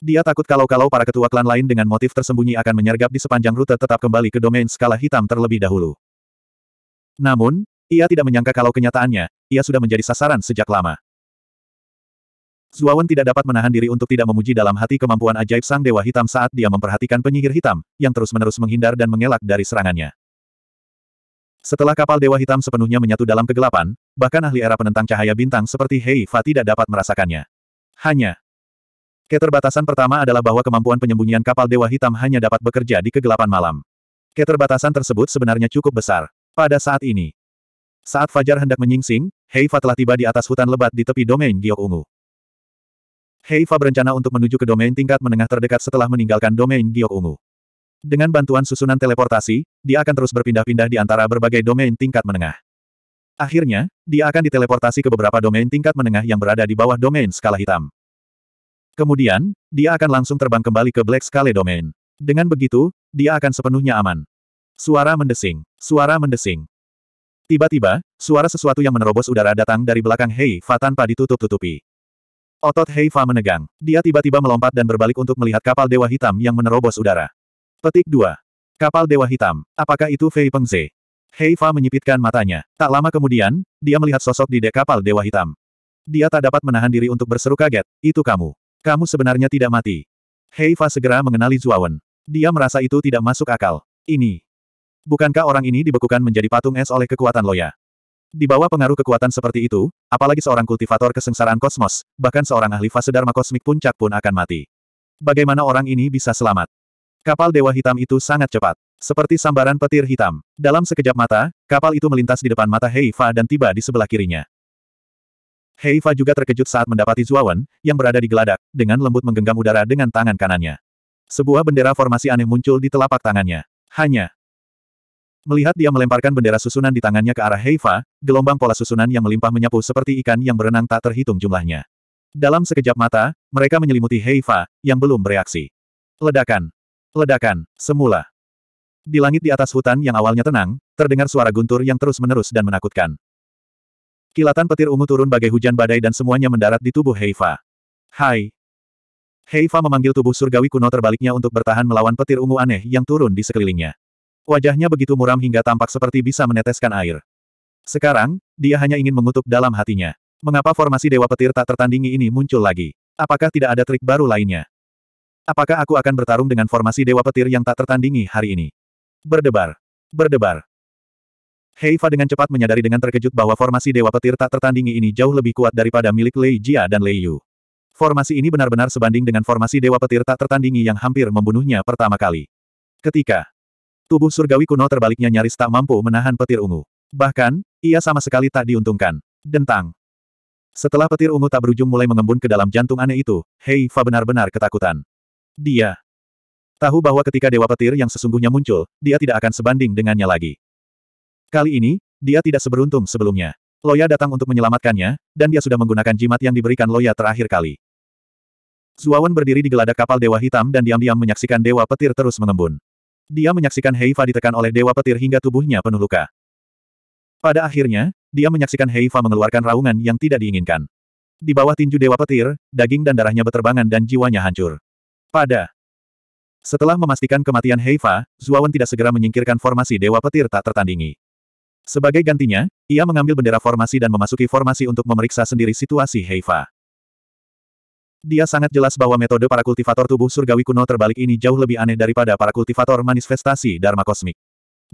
dia takut kalau-kalau para ketua klan lain dengan motif tersembunyi akan menyergap di sepanjang rute tetap kembali ke domain skala hitam terlebih dahulu. Namun, ia tidak menyangka kalau kenyataannya, ia sudah menjadi sasaran sejak lama. Zuawan tidak dapat menahan diri untuk tidak memuji dalam hati kemampuan ajaib sang dewa hitam saat dia memperhatikan penyihir hitam, yang terus-menerus menghindar dan mengelak dari serangannya. Setelah kapal dewa hitam sepenuhnya menyatu dalam kegelapan, bahkan ahli era penentang cahaya bintang seperti Heifa tidak dapat merasakannya. Hanya, Keterbatasan pertama adalah bahwa kemampuan penyembunyian kapal Dewa Hitam hanya dapat bekerja di kegelapan malam. Keterbatasan tersebut sebenarnya cukup besar. Pada saat ini, saat Fajar hendak menyingsing, Heifa telah tiba di atas hutan lebat di tepi domain giok ungu. Heifa berencana untuk menuju ke domain tingkat menengah terdekat setelah meninggalkan domain giok ungu. Dengan bantuan susunan teleportasi, dia akan terus berpindah-pindah di antara berbagai domain tingkat menengah. Akhirnya, dia akan diteleportasi ke beberapa domain tingkat menengah yang berada di bawah domain skala hitam. Kemudian, dia akan langsung terbang kembali ke Black Scale Domain. Dengan begitu, dia akan sepenuhnya aman. Suara mendesing. Suara mendesing. Tiba-tiba, suara sesuatu yang menerobos udara datang dari belakang Hei Fa tanpa ditutup-tutupi. Otot Hei Fa menegang. Dia tiba-tiba melompat dan berbalik untuk melihat kapal Dewa Hitam yang menerobos udara. Petik 2. Kapal Dewa Hitam. Apakah itu Fei Pengze? Hei Fa menyipitkan matanya. Tak lama kemudian, dia melihat sosok di dek kapal Dewa Hitam. Dia tak dapat menahan diri untuk berseru kaget, itu kamu. Kamu sebenarnya tidak mati. Heifa segera mengenali Zuawan. Dia merasa itu tidak masuk akal. Ini. Bukankah orang ini dibekukan menjadi patung es oleh kekuatan Loya? Di bawah pengaruh kekuatan seperti itu, apalagi seorang kultivator kesengsaraan kosmos, bahkan seorang ahli fase dharma kosmik puncak pun akan mati. Bagaimana orang ini bisa selamat? Kapal Dewa Hitam itu sangat cepat. Seperti sambaran petir hitam. Dalam sekejap mata, kapal itu melintas di depan mata Heifa dan tiba di sebelah kirinya. Heifa juga terkejut saat mendapati Zuawan, yang berada di geladak, dengan lembut menggenggam udara dengan tangan kanannya. Sebuah bendera formasi aneh muncul di telapak tangannya. Hanya melihat dia melemparkan bendera susunan di tangannya ke arah Heifa, gelombang pola susunan yang melimpah menyapu seperti ikan yang berenang tak terhitung jumlahnya. Dalam sekejap mata, mereka menyelimuti Heifa, yang belum bereaksi. Ledakan. Ledakan. Semula. Di langit di atas hutan yang awalnya tenang, terdengar suara guntur yang terus-menerus dan menakutkan. Kilatan petir ungu turun bagai hujan badai dan semuanya mendarat di tubuh Heifa. Hai! Heifa memanggil tubuh surgawi kuno terbaliknya untuk bertahan melawan petir ungu aneh yang turun di sekelilingnya. Wajahnya begitu muram hingga tampak seperti bisa meneteskan air. Sekarang, dia hanya ingin mengutuk dalam hatinya. Mengapa formasi Dewa Petir tak tertandingi ini muncul lagi? Apakah tidak ada trik baru lainnya? Apakah aku akan bertarung dengan formasi Dewa Petir yang tak tertandingi hari ini? Berdebar. Berdebar. Heifa dengan cepat menyadari dengan terkejut bahwa formasi Dewa Petir tak tertandingi ini jauh lebih kuat daripada milik Lei Jia dan Lei Yu. Formasi ini benar-benar sebanding dengan formasi Dewa Petir tak tertandingi yang hampir membunuhnya pertama kali. Ketika tubuh surgawi kuno terbaliknya nyaris tak mampu menahan petir ungu. Bahkan, ia sama sekali tak diuntungkan. Dentang. Setelah petir ungu tak berujung mulai mengembun ke dalam jantung aneh itu, Heifa benar-benar ketakutan. Dia tahu bahwa ketika Dewa Petir yang sesungguhnya muncul, dia tidak akan sebanding dengannya lagi. Kali ini, dia tidak seberuntung sebelumnya. Loya datang untuk menyelamatkannya, dan dia sudah menggunakan jimat yang diberikan Loya terakhir kali. Zuawan berdiri di geladak kapal Dewa Hitam dan diam-diam menyaksikan Dewa Petir terus mengembun. Dia menyaksikan Heifa ditekan oleh Dewa Petir hingga tubuhnya penuh luka. Pada akhirnya, dia menyaksikan Heifa mengeluarkan raungan yang tidak diinginkan. Di bawah tinju Dewa Petir, daging dan darahnya berterbangan dan jiwanya hancur. Pada setelah memastikan kematian Heifa, Zuawan tidak segera menyingkirkan formasi Dewa Petir tak tertandingi. Sebagai gantinya, ia mengambil bendera formasi dan memasuki formasi untuk memeriksa sendiri situasi Heifa. Dia sangat jelas bahwa metode para kultivator tubuh surgawi kuno terbalik ini jauh lebih aneh daripada para kultivator manifestasi Dharma kosmik.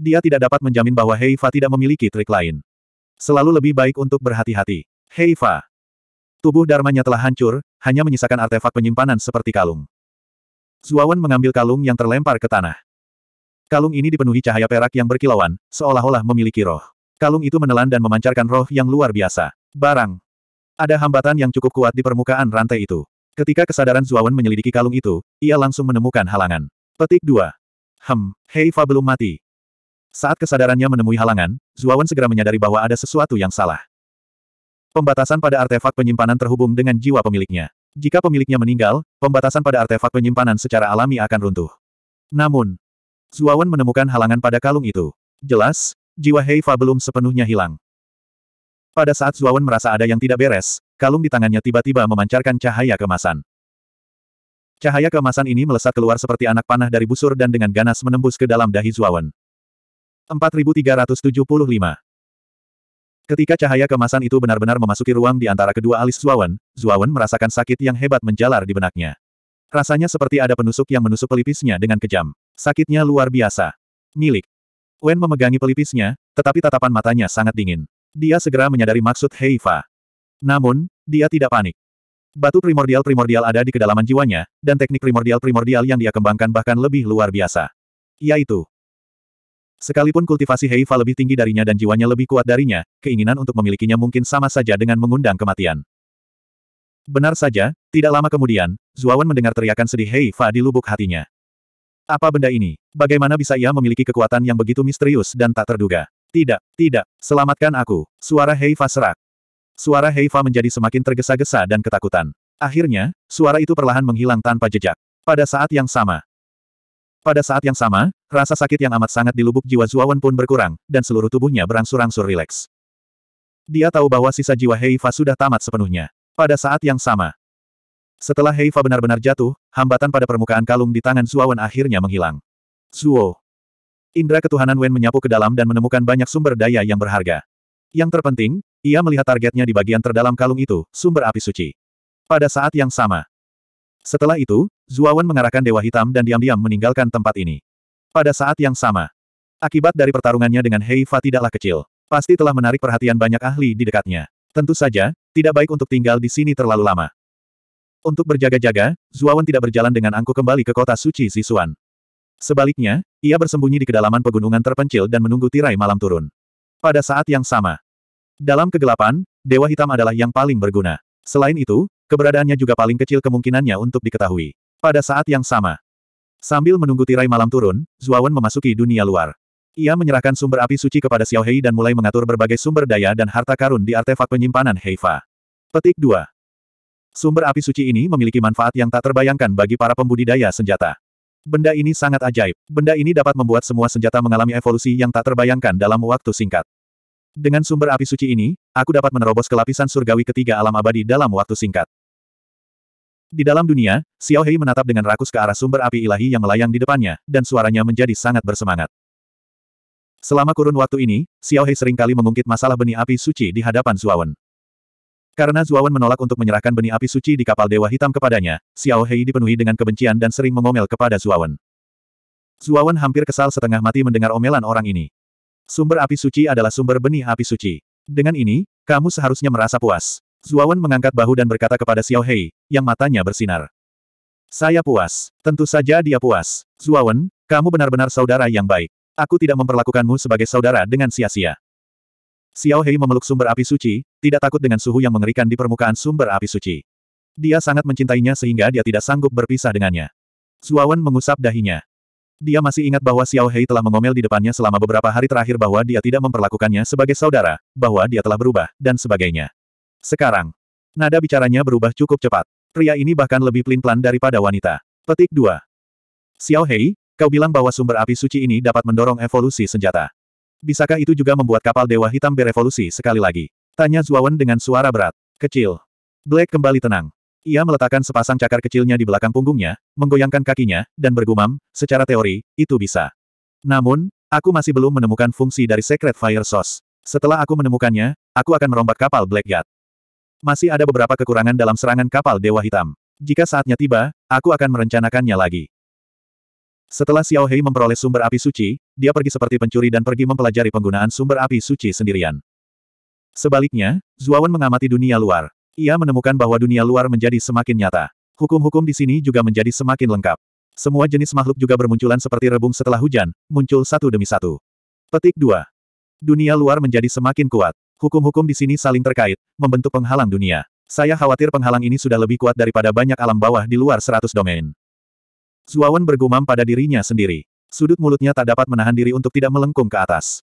Dia tidak dapat menjamin bahwa Heifa tidak memiliki trik lain. Selalu lebih baik untuk berhati-hati. Heifa. Tubuh Dharmanya telah hancur, hanya menyisakan artefak penyimpanan seperti kalung. Zuawan mengambil kalung yang terlempar ke tanah. Kalung ini dipenuhi cahaya perak yang berkilauan, seolah-olah memiliki roh. Kalung itu menelan dan memancarkan roh yang luar biasa. Barang. Ada hambatan yang cukup kuat di permukaan rantai itu. Ketika kesadaran Zuawan menyelidiki kalung itu, ia langsung menemukan halangan. Petik 2. Hem, Heifa belum mati. Saat kesadarannya menemui halangan, Zuawan segera menyadari bahwa ada sesuatu yang salah. Pembatasan pada artefak penyimpanan terhubung dengan jiwa pemiliknya. Jika pemiliknya meninggal, pembatasan pada artefak penyimpanan secara alami akan runtuh. Namun, Zuawan menemukan halangan pada kalung itu. Jelas, jiwa Heifa belum sepenuhnya hilang. Pada saat Zuawan merasa ada yang tidak beres, kalung di tangannya tiba-tiba memancarkan cahaya kemasan. Cahaya kemasan ini melesat keluar seperti anak panah dari busur dan dengan ganas menembus ke dalam dahi Zuawan. 4375 Ketika cahaya kemasan itu benar-benar memasuki ruang di antara kedua alis Zuawan, Zuawan merasakan sakit yang hebat menjalar di benaknya. Rasanya seperti ada penusuk yang menusuk pelipisnya dengan kejam. Sakitnya luar biasa. Milik. Wen memegangi pelipisnya, tetapi tatapan matanya sangat dingin. Dia segera menyadari maksud Heifa. Namun, dia tidak panik. Batu primordial-primordial ada di kedalaman jiwanya, dan teknik primordial-primordial yang dia kembangkan bahkan lebih luar biasa. Yaitu, sekalipun kultivasi Heifa lebih tinggi darinya dan jiwanya lebih kuat darinya, keinginan untuk memilikinya mungkin sama saja dengan mengundang kematian. Benar saja, tidak lama kemudian, Zuawan mendengar teriakan sedih Heifa di lubuk hatinya. Apa benda ini? Bagaimana bisa ia memiliki kekuatan yang begitu misterius dan tak terduga? Tidak, tidak, selamatkan aku. Suara Heifa serak. Suara Heifa menjadi semakin tergesa-gesa dan ketakutan. Akhirnya, suara itu perlahan menghilang tanpa jejak. Pada saat yang sama. Pada saat yang sama, rasa sakit yang amat sangat di lubuk jiwa Zuawan pun berkurang, dan seluruh tubuhnya berangsur-angsur rileks. Dia tahu bahwa sisa jiwa Heifa sudah tamat sepenuhnya. Pada saat yang sama, setelah Heifa benar-benar jatuh, hambatan pada permukaan kalung di tangan Zuowen akhirnya menghilang. Zuo. Indra ketuhanan Wen menyapu ke dalam dan menemukan banyak sumber daya yang berharga. Yang terpenting, ia melihat targetnya di bagian terdalam kalung itu, sumber api suci. Pada saat yang sama. Setelah itu, Zuawan mengarahkan Dewa Hitam dan diam-diam meninggalkan tempat ini. Pada saat yang sama. Akibat dari pertarungannya dengan Heifa tidaklah kecil. Pasti telah menarik perhatian banyak ahli di dekatnya. Tentu saja, tidak baik untuk tinggal di sini terlalu lama. Untuk berjaga-jaga, Zuawan tidak berjalan dengan angku kembali ke kota suci Zisuan. Sebaliknya, ia bersembunyi di kedalaman pegunungan terpencil dan menunggu tirai malam turun. Pada saat yang sama, dalam kegelapan, Dewa Hitam adalah yang paling berguna. Selain itu, keberadaannya juga paling kecil kemungkinannya untuk diketahui. Pada saat yang sama, sambil menunggu tirai malam turun, Zuawan memasuki dunia luar. Ia menyerahkan sumber api suci kepada Xiao Hei dan mulai mengatur berbagai sumber daya dan harta karun di artefak penyimpanan Heifa. Petik 2. Sumber api suci ini memiliki manfaat yang tak terbayangkan bagi para pembudidaya senjata. Benda ini sangat ajaib. Benda ini dapat membuat semua senjata mengalami evolusi yang tak terbayangkan dalam waktu singkat. Dengan sumber api suci ini, aku dapat menerobos kelapisan surgawi ketiga alam abadi dalam waktu singkat. Di dalam dunia, Xiao Hei menatap dengan rakus ke arah sumber api ilahi yang melayang di depannya, dan suaranya menjadi sangat bersemangat. Selama kurun waktu ini, Xiao Hei seringkali mengungkit masalah benih api suci di hadapan Zuawan. Karena Zuawan menolak untuk menyerahkan benih api suci di kapal Dewa Hitam kepadanya, Xiao Hei dipenuhi dengan kebencian dan sering mengomel kepada Zuawan. Zuawan hampir kesal setengah mati mendengar omelan orang ini. Sumber api suci adalah sumber benih api suci. Dengan ini, kamu seharusnya merasa puas. Zuawan mengangkat bahu dan berkata kepada Xiao Hei, yang matanya bersinar. Saya puas. Tentu saja dia puas. Zuawan, kamu benar-benar saudara yang baik. Aku tidak memperlakukanmu sebagai saudara dengan sia-sia. Xiao Hei memeluk sumber api suci, tidak takut dengan suhu yang mengerikan di permukaan sumber api suci. Dia sangat mencintainya sehingga dia tidak sanggup berpisah dengannya. Zuawan mengusap dahinya. Dia masih ingat bahwa Xiao Hei telah mengomel di depannya selama beberapa hari terakhir bahwa dia tidak memperlakukannya sebagai saudara, bahwa dia telah berubah, dan sebagainya. Sekarang, nada bicaranya berubah cukup cepat. Pria ini bahkan lebih pelin-pelan daripada wanita. Petik 2. Xiao Hei, kau bilang bahwa sumber api suci ini dapat mendorong evolusi senjata. Bisakah itu juga membuat kapal Dewa Hitam berevolusi sekali lagi? Tanya Zuawan dengan suara berat. Kecil. Black kembali tenang. Ia meletakkan sepasang cakar kecilnya di belakang punggungnya, menggoyangkan kakinya, dan bergumam, secara teori, itu bisa. Namun, aku masih belum menemukan fungsi dari Secret Fire Source. Setelah aku menemukannya, aku akan merombak kapal Black God. Masih ada beberapa kekurangan dalam serangan kapal Dewa Hitam. Jika saatnya tiba, aku akan merencanakannya lagi. Setelah Xiao Hei memperoleh sumber api suci, dia pergi seperti pencuri dan pergi mempelajari penggunaan sumber api suci sendirian. Sebaliknya, Zuawan mengamati dunia luar. Ia menemukan bahwa dunia luar menjadi semakin nyata. Hukum-hukum di sini juga menjadi semakin lengkap. Semua jenis makhluk juga bermunculan seperti rebung setelah hujan, muncul satu demi satu. Petik 2. Dunia luar menjadi semakin kuat. Hukum-hukum di sini saling terkait, membentuk penghalang dunia. Saya khawatir penghalang ini sudah lebih kuat daripada banyak alam bawah di luar 100 domain. Zuawan bergumam pada dirinya sendiri. Sudut mulutnya tak dapat menahan diri untuk tidak melengkung ke atas.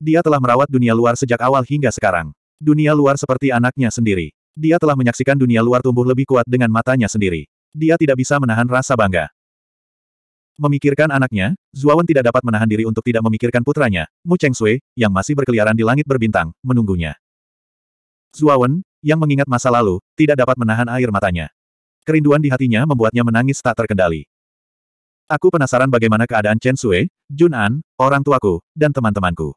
Dia telah merawat dunia luar sejak awal hingga sekarang. Dunia luar seperti anaknya sendiri. Dia telah menyaksikan dunia luar tumbuh lebih kuat dengan matanya sendiri. Dia tidak bisa menahan rasa bangga. Memikirkan anaknya, Zuawan tidak dapat menahan diri untuk tidak memikirkan putranya, Mu Cheng Sui, yang masih berkeliaran di langit berbintang, menunggunya. Zuawan, yang mengingat masa lalu, tidak dapat menahan air matanya. Kerinduan di hatinya membuatnya menangis tak terkendali. Aku penasaran bagaimana keadaan Chen Sui, Jun An, orang tuaku, dan teman-temanku.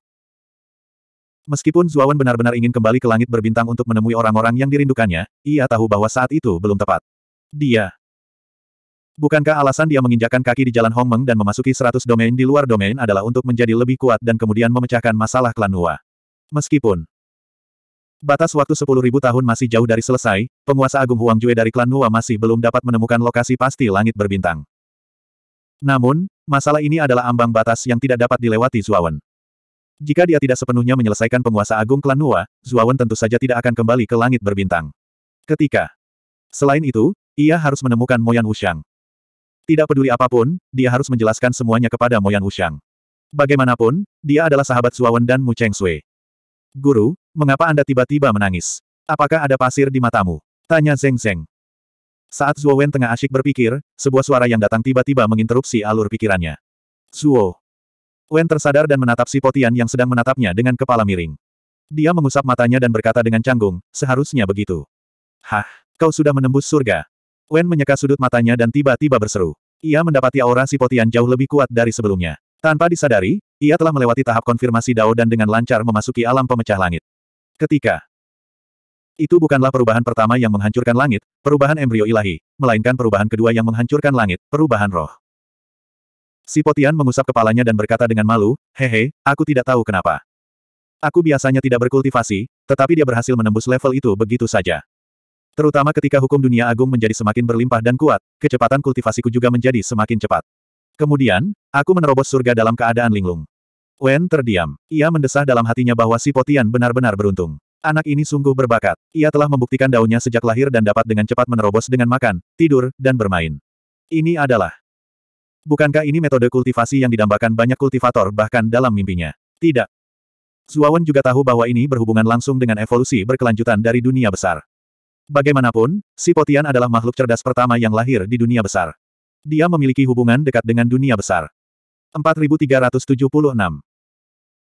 Meskipun Zuawan benar-benar ingin kembali ke langit berbintang untuk menemui orang-orang yang dirindukannya, ia tahu bahwa saat itu belum tepat. Dia. Bukankah alasan dia menginjakan kaki di jalan Hongmeng dan memasuki seratus domain di luar domain adalah untuk menjadi lebih kuat dan kemudian memecahkan masalah klan Nua? Meskipun batas waktu sepuluh ribu tahun masih jauh dari selesai, penguasa agung Huang Jue dari klan Nua masih belum dapat menemukan lokasi pasti langit berbintang. Namun, masalah ini adalah ambang batas yang tidak dapat dilewati Zuawan. Jika dia tidak sepenuhnya menyelesaikan penguasa agung klan Nua, Zuawan tentu saja tidak akan kembali ke langit berbintang. Ketika. Selain itu, ia harus menemukan Moyan Wushang Tidak peduli apapun, dia harus menjelaskan semuanya kepada Moyan Wushang Bagaimanapun, dia adalah sahabat Zuawan dan Mu Cheng Sui. Guru, mengapa Anda tiba-tiba menangis? Apakah ada pasir di matamu? Tanya Zeng Zeng. Saat Zuo Wen tengah asyik berpikir, sebuah suara yang datang tiba-tiba menginterupsi alur pikirannya. Zuo. Wen tersadar dan menatap si Potian yang sedang menatapnya dengan kepala miring. Dia mengusap matanya dan berkata dengan canggung, seharusnya begitu. Hah, kau sudah menembus surga. Wen menyeka sudut matanya dan tiba-tiba berseru. Ia mendapati aura si Potian jauh lebih kuat dari sebelumnya. Tanpa disadari, ia telah melewati tahap konfirmasi Dao dan dengan lancar memasuki alam pemecah langit. Ketika itu bukanlah perubahan pertama yang menghancurkan langit, perubahan embrio ilahi, melainkan perubahan kedua yang menghancurkan langit, perubahan roh. Si Potian mengusap kepalanya dan berkata dengan malu, hehe, aku tidak tahu kenapa. Aku biasanya tidak berkultivasi, tetapi dia berhasil menembus level itu begitu saja. Terutama ketika hukum dunia agung menjadi semakin berlimpah dan kuat, kecepatan kultivasiku juga menjadi semakin cepat. Kemudian, aku menerobos surga dalam keadaan linglung. Wen terdiam. Ia mendesah dalam hatinya bahwa si Potian benar-benar beruntung. Anak ini sungguh berbakat. Ia telah membuktikan daunnya sejak lahir dan dapat dengan cepat menerobos dengan makan, tidur, dan bermain. Ini adalah... Bukankah ini metode kultivasi yang didambakan banyak kultivator bahkan dalam mimpinya? Tidak. Zuawan juga tahu bahwa ini berhubungan langsung dengan evolusi berkelanjutan dari dunia besar. Bagaimanapun, si Potian adalah makhluk cerdas pertama yang lahir di dunia besar. Dia memiliki hubungan dekat dengan dunia besar. 4376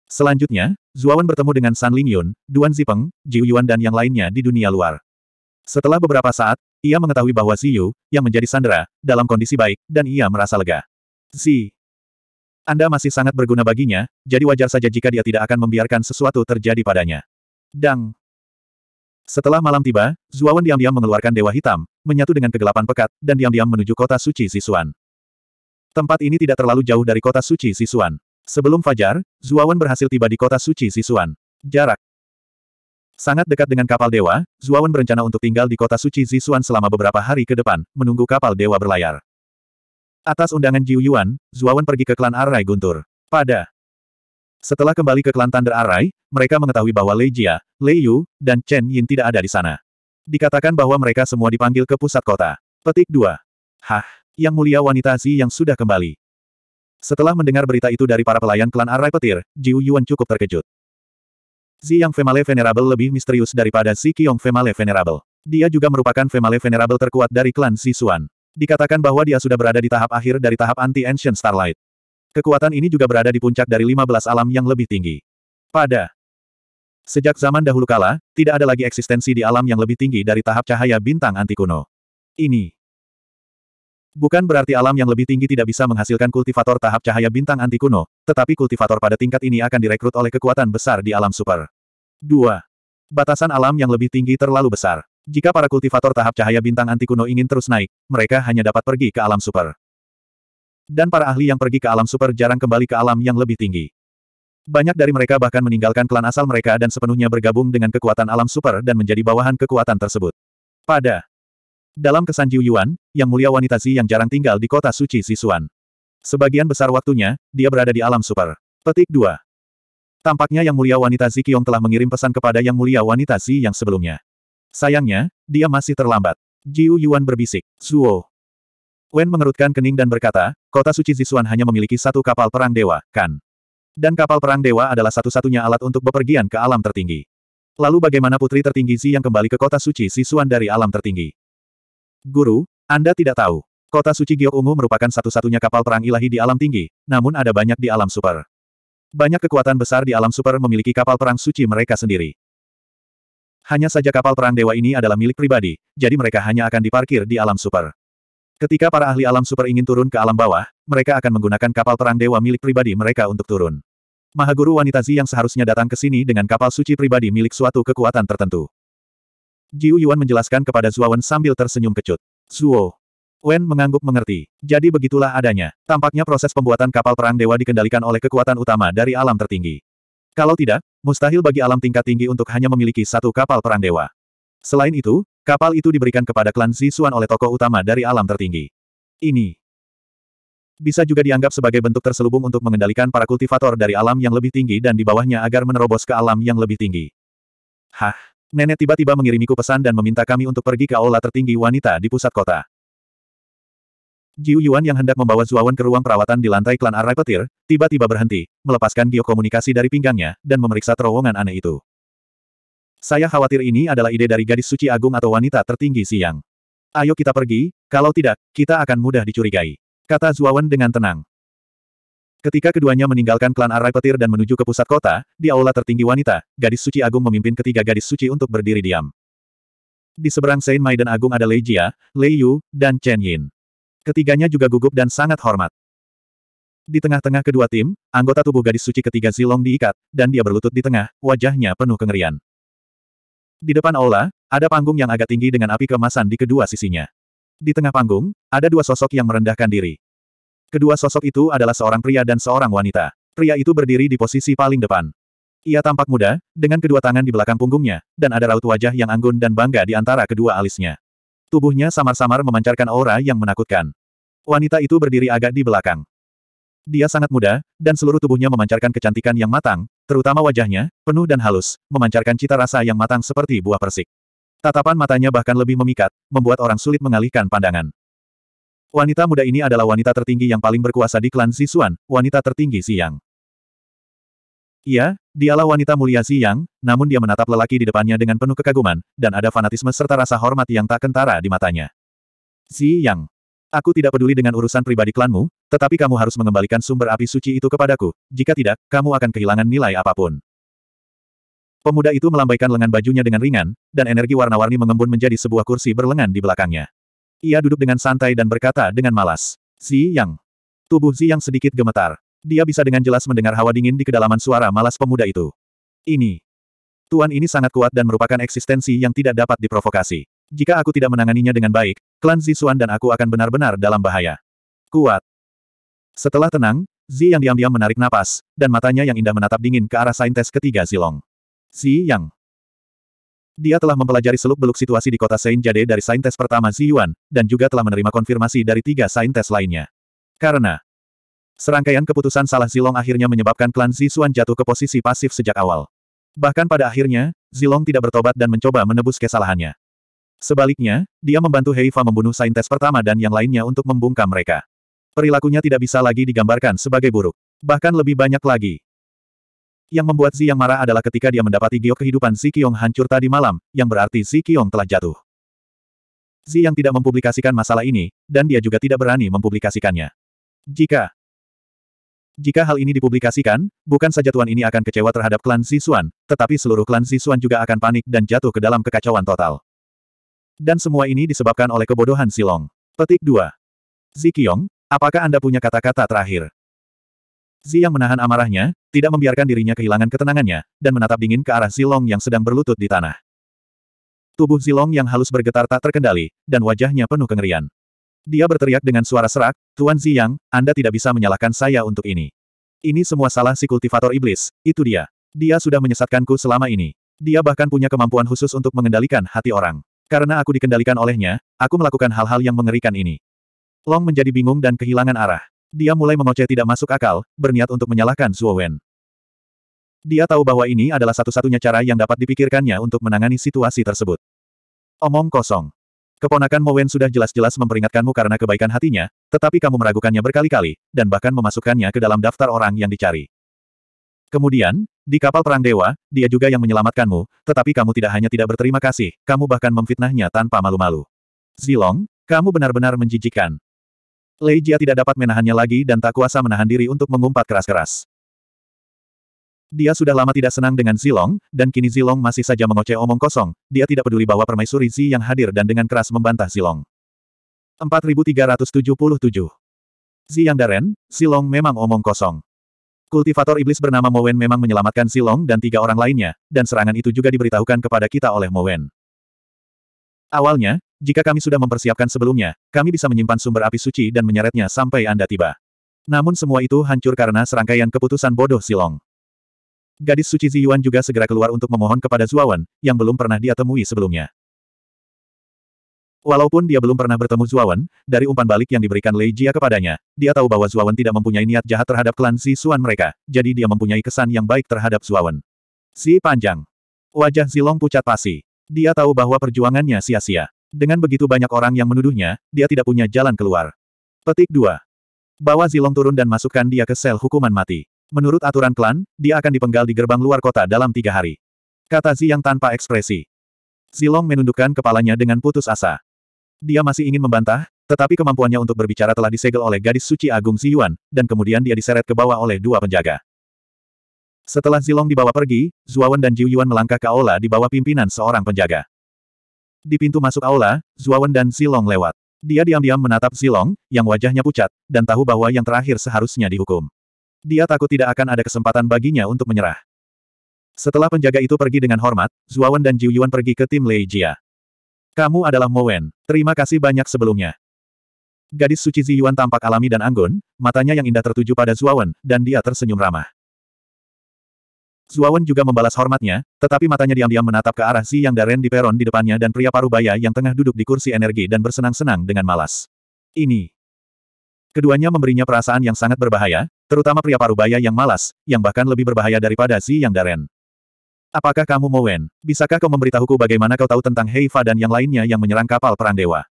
Selanjutnya, Zuawan bertemu dengan San Lingyun, Duan Zipeng, Jiu Yuan dan yang lainnya di dunia luar. Setelah beberapa saat, ia mengetahui bahwa Yu, yang menjadi sandera, dalam kondisi baik, dan ia merasa lega. Si, Anda masih sangat berguna baginya, jadi wajar saja jika dia tidak akan membiarkan sesuatu terjadi padanya. Dang. Setelah malam tiba, Zuawan diam-diam mengeluarkan Dewa Hitam, menyatu dengan kegelapan pekat, dan diam-diam menuju kota suci Sisuan. Tempat ini tidak terlalu jauh dari kota suci Sisuan. Sebelum fajar, Zuawan berhasil tiba di kota suci Zizuan. Jarak sangat dekat dengan kapal dewa, Zuawan berencana untuk tinggal di kota suci Zizuan selama beberapa hari ke depan, menunggu kapal dewa berlayar. Atas undangan Jiu Yuan, Zuawan pergi ke klan Arai Guntur. Pada setelah kembali ke klan Thunder Arai, mereka mengetahui bahwa Lei Jia, Lei Yu, dan Chen Yin tidak ada di sana. Dikatakan bahwa mereka semua dipanggil ke pusat kota. Petik 2. Hah, Yang Mulia Wanita Zi yang sudah kembali. Setelah mendengar berita itu dari para pelayan klan Arai Petir, Jiu Yuan cukup terkejut. Zi Yang Female Venerable lebih misterius daripada Zi Qiong Female Venerable. Dia juga merupakan Female Venerable terkuat dari klan Zi Xuan. Dikatakan bahwa dia sudah berada di tahap akhir dari tahap anti-ancient Starlight. Kekuatan ini juga berada di puncak dari 15 alam yang lebih tinggi. Pada Sejak zaman dahulu kala, tidak ada lagi eksistensi di alam yang lebih tinggi dari tahap cahaya bintang anti kuno. Ini Bukan berarti alam yang lebih tinggi tidak bisa menghasilkan kultivator tahap cahaya bintang anti kuno, tetapi kultivator pada tingkat ini akan direkrut oleh kekuatan besar di alam super. 2. Batasan alam yang lebih tinggi terlalu besar. Jika para kultivator tahap cahaya bintang anti kuno ingin terus naik, mereka hanya dapat pergi ke alam super. Dan para ahli yang pergi ke alam super jarang kembali ke alam yang lebih tinggi. Banyak dari mereka bahkan meninggalkan klan asal mereka dan sepenuhnya bergabung dengan kekuatan alam super dan menjadi bawahan kekuatan tersebut. Pada dalam kesan Jiu Yuan, yang mulia wanita Zi yang jarang tinggal di kota suci Zisuan. Sebagian besar waktunya, dia berada di alam super. Petik 2. Tampaknya yang mulia wanita Zi Qiong telah mengirim pesan kepada yang mulia wanita Zi yang sebelumnya. Sayangnya, dia masih terlambat. Jiu Yuan berbisik, Zuo. Wen mengerutkan kening dan berkata, kota suci Zisuan hanya memiliki satu kapal perang dewa, kan? Dan kapal perang dewa adalah satu-satunya alat untuk bepergian ke alam tertinggi. Lalu bagaimana putri tertinggi Zi yang kembali ke kota suci Zisuan dari alam tertinggi? Guru, Anda tidak tahu. Kota suci Giok Ungu merupakan satu-satunya kapal perang ilahi di alam tinggi, namun ada banyak di alam super. Banyak kekuatan besar di alam super memiliki kapal perang suci mereka sendiri. Hanya saja kapal perang dewa ini adalah milik pribadi, jadi mereka hanya akan diparkir di alam super. Ketika para ahli alam super ingin turun ke alam bawah, mereka akan menggunakan kapal perang dewa milik pribadi mereka untuk turun. Mahaguru wanita Zi yang seharusnya datang ke sini dengan kapal suci pribadi milik suatu kekuatan tertentu. Jiu Yuan menjelaskan kepada Wen sambil tersenyum kecut. Zuo. Wen mengangguk mengerti. Jadi begitulah adanya. Tampaknya proses pembuatan kapal perang dewa dikendalikan oleh kekuatan utama dari alam tertinggi. Kalau tidak, mustahil bagi alam tingkat tinggi untuk hanya memiliki satu kapal perang dewa. Selain itu, kapal itu diberikan kepada klan Zisuan oleh tokoh utama dari alam tertinggi. Ini bisa juga dianggap sebagai bentuk terselubung untuk mengendalikan para kultivator dari alam yang lebih tinggi dan di bawahnya agar menerobos ke alam yang lebih tinggi. Hah? Nenek tiba-tiba mengirimiku pesan dan meminta kami untuk pergi ke aula tertinggi wanita di pusat kota. Jiu Yuan yang hendak membawa Zuawan ke ruang perawatan di lantai klan Arai Petir, tiba-tiba berhenti, melepaskan geokomunikasi komunikasi dari pinggangnya, dan memeriksa terowongan aneh itu. Saya khawatir ini adalah ide dari gadis suci agung atau wanita tertinggi siang. Ayo kita pergi, kalau tidak, kita akan mudah dicurigai. Kata Zuawan dengan tenang. Ketika keduanya meninggalkan klan Arai Petir dan menuju ke pusat kota, di aula tertinggi wanita, gadis suci agung memimpin ketiga gadis suci untuk berdiri diam. Di seberang Saint Maiden Agung ada Lei Jia, Lei Yu, dan Chen Yin. Ketiganya juga gugup dan sangat hormat. Di tengah-tengah kedua tim, anggota tubuh gadis suci ketiga Zilong diikat, dan dia berlutut di tengah, wajahnya penuh kengerian. Di depan aula, ada panggung yang agak tinggi dengan api kemasan di kedua sisinya. Di tengah panggung, ada dua sosok yang merendahkan diri. Kedua sosok itu adalah seorang pria dan seorang wanita. Pria itu berdiri di posisi paling depan. Ia tampak muda, dengan kedua tangan di belakang punggungnya, dan ada raut wajah yang anggun dan bangga di antara kedua alisnya. Tubuhnya samar-samar memancarkan aura yang menakutkan. Wanita itu berdiri agak di belakang. Dia sangat muda, dan seluruh tubuhnya memancarkan kecantikan yang matang, terutama wajahnya, penuh dan halus, memancarkan cita rasa yang matang seperti buah persik. Tatapan matanya bahkan lebih memikat, membuat orang sulit mengalihkan pandangan. Wanita muda ini adalah wanita tertinggi yang paling berkuasa di klan Sisuan, wanita tertinggi Siang. Iya, dialah wanita mulia Siang, namun dia menatap lelaki di depannya dengan penuh kekaguman, dan ada fanatisme serta rasa hormat yang tak kentara di matanya. Siang, aku tidak peduli dengan urusan pribadi klanmu, tetapi kamu harus mengembalikan sumber api suci itu kepadaku, jika tidak, kamu akan kehilangan nilai apapun. Pemuda itu melambaikan lengan bajunya dengan ringan, dan energi warna-warni mengembun menjadi sebuah kursi berlengan di belakangnya. Ia duduk dengan santai dan berkata dengan malas. Zi Yang. Tubuh Zi Yang sedikit gemetar. Dia bisa dengan jelas mendengar hawa dingin di kedalaman suara malas pemuda itu. Ini. Tuan ini sangat kuat dan merupakan eksistensi yang tidak dapat diprovokasi. Jika aku tidak menanganinya dengan baik, klan Zi Xuan dan aku akan benar-benar dalam bahaya. Kuat. Setelah tenang, Zi yang diam-diam menarik napas, dan matanya yang indah menatap dingin ke arah saintes ketiga Zilong. Zi yang dia telah mempelajari seluk-beluk situasi di kota Saint Jade dari saintes pertama Zi Yuan, dan juga telah menerima konfirmasi dari tiga saintes lainnya. Karena serangkaian keputusan salah Zilong akhirnya menyebabkan klan Zi Xuan jatuh ke posisi pasif sejak awal. Bahkan pada akhirnya, Zilong tidak bertobat dan mencoba menebus kesalahannya. Sebaliknya, dia membantu Heifa membunuh saintes pertama dan yang lainnya untuk membungkam mereka. Perilakunya tidak bisa lagi digambarkan sebagai buruk. Bahkan lebih banyak lagi. Yang membuat Zi yang marah adalah ketika dia mendapati giok kehidupan Si Qiong hancur tadi malam, yang berarti Si Qiong telah jatuh. Zi yang tidak mempublikasikan masalah ini, dan dia juga tidak berani mempublikasikannya. Jika jika hal ini dipublikasikan, bukan saja Tuan ini akan kecewa terhadap klan Sisuan, tetapi seluruh klan Sisuan juga akan panik dan jatuh ke dalam kekacauan total. Dan semua ini disebabkan oleh kebodohan Silong. Petik 2. Zikyong, apakah Anda punya kata-kata terakhir? Zi yang menahan amarahnya, tidak membiarkan dirinya kehilangan ketenangannya, dan menatap dingin ke arah Zilong yang sedang berlutut di tanah. Tubuh Zilong yang halus bergetar tak terkendali, dan wajahnya penuh kengerian. Dia berteriak dengan suara serak, Tuan Ziyang, Anda tidak bisa menyalahkan saya untuk ini. Ini semua salah si kultivator iblis, itu dia. Dia sudah menyesatkanku selama ini. Dia bahkan punya kemampuan khusus untuk mengendalikan hati orang. Karena aku dikendalikan olehnya, aku melakukan hal-hal yang mengerikan ini. Long menjadi bingung dan kehilangan arah. Dia mulai mengoceh tidak masuk akal, berniat untuk menyalahkan Zuo Wen. Dia tahu bahwa ini adalah satu-satunya cara yang dapat dipikirkannya untuk menangani situasi tersebut. Omong kosong. Keponakan Mo Wen sudah jelas-jelas memperingatkanmu karena kebaikan hatinya, tetapi kamu meragukannya berkali-kali, dan bahkan memasukkannya ke dalam daftar orang yang dicari. Kemudian, di kapal perang dewa, dia juga yang menyelamatkanmu, tetapi kamu tidak hanya tidak berterima kasih, kamu bahkan memfitnahnya tanpa malu-malu. Zilong, kamu benar-benar menjijikan. Lei Jia tidak dapat menahannya lagi dan tak kuasa menahan diri untuk mengumpat keras-keras. Dia sudah lama tidak senang dengan Zilong, dan kini Zilong masih saja mengoceh omong kosong, dia tidak peduli bahwa permaisuri Zi yang hadir dan dengan keras membantah Zilong. 4377 Zi yang Daren, Zilong memang omong kosong. Kultivator iblis bernama Mowen memang menyelamatkan Zilong dan tiga orang lainnya, dan serangan itu juga diberitahukan kepada kita oleh Mowen. Awalnya, jika kami sudah mempersiapkan sebelumnya, kami bisa menyimpan sumber api suci dan menyeretnya sampai Anda tiba. Namun semua itu hancur karena serangkaian keputusan bodoh Silong. Gadis suci Ziyuan juga segera keluar untuk memohon kepada Zuawan, yang belum pernah dia temui sebelumnya. Walaupun dia belum pernah bertemu Zuawan, dari umpan balik yang diberikan Lei Jia kepadanya, dia tahu bahwa Zuawan tidak mempunyai niat jahat terhadap klan Si Suan mereka, jadi dia mempunyai kesan yang baik terhadap Zuawan. Si Panjang. Wajah Zilong pucat pasi. Dia tahu bahwa perjuangannya sia-sia. Dengan begitu banyak orang yang menuduhnya, dia tidak punya jalan keluar. Petik 2. Bawa Zilong turun dan masukkan dia ke sel hukuman mati. Menurut aturan klan, dia akan dipenggal di gerbang luar kota dalam tiga hari. Kata Zi yang tanpa ekspresi. Zilong menundukkan kepalanya dengan putus asa. Dia masih ingin membantah, tetapi kemampuannya untuk berbicara telah disegel oleh gadis suci agung Ziyuan, dan kemudian dia diseret ke bawah oleh dua penjaga. Setelah Zilong dibawa pergi, Zuawan dan Jiuyuan melangkah ke aula di bawah pimpinan seorang penjaga. Di pintu masuk aula, Zuawan dan Zilong lewat. Dia diam-diam menatap Zilong, yang wajahnya pucat, dan tahu bahwa yang terakhir seharusnya dihukum. Dia takut tidak akan ada kesempatan baginya untuk menyerah. Setelah penjaga itu pergi dengan hormat, Zuawan dan Jiu Yuan pergi ke tim Lei Jia. Kamu adalah Mowen, terima kasih banyak sebelumnya. Gadis suci Ziyuan tampak alami dan anggun, matanya yang indah tertuju pada Zuawan, dan dia tersenyum ramah. Zuawan juga membalas hormatnya, tetapi matanya diam-diam menatap ke arah Xi Yang Daren di peron di depannya dan pria parubaya yang tengah duduk di kursi energi dan bersenang-senang dengan malas. Ini. Keduanya memberinya perasaan yang sangat berbahaya, terutama pria parubaya yang malas, yang bahkan lebih berbahaya daripada Xi Yang Daren. Apakah kamu mau Wen? Bisakah kau memberitahuku bagaimana kau tahu tentang Heifa dan yang lainnya yang menyerang kapal perang dewa?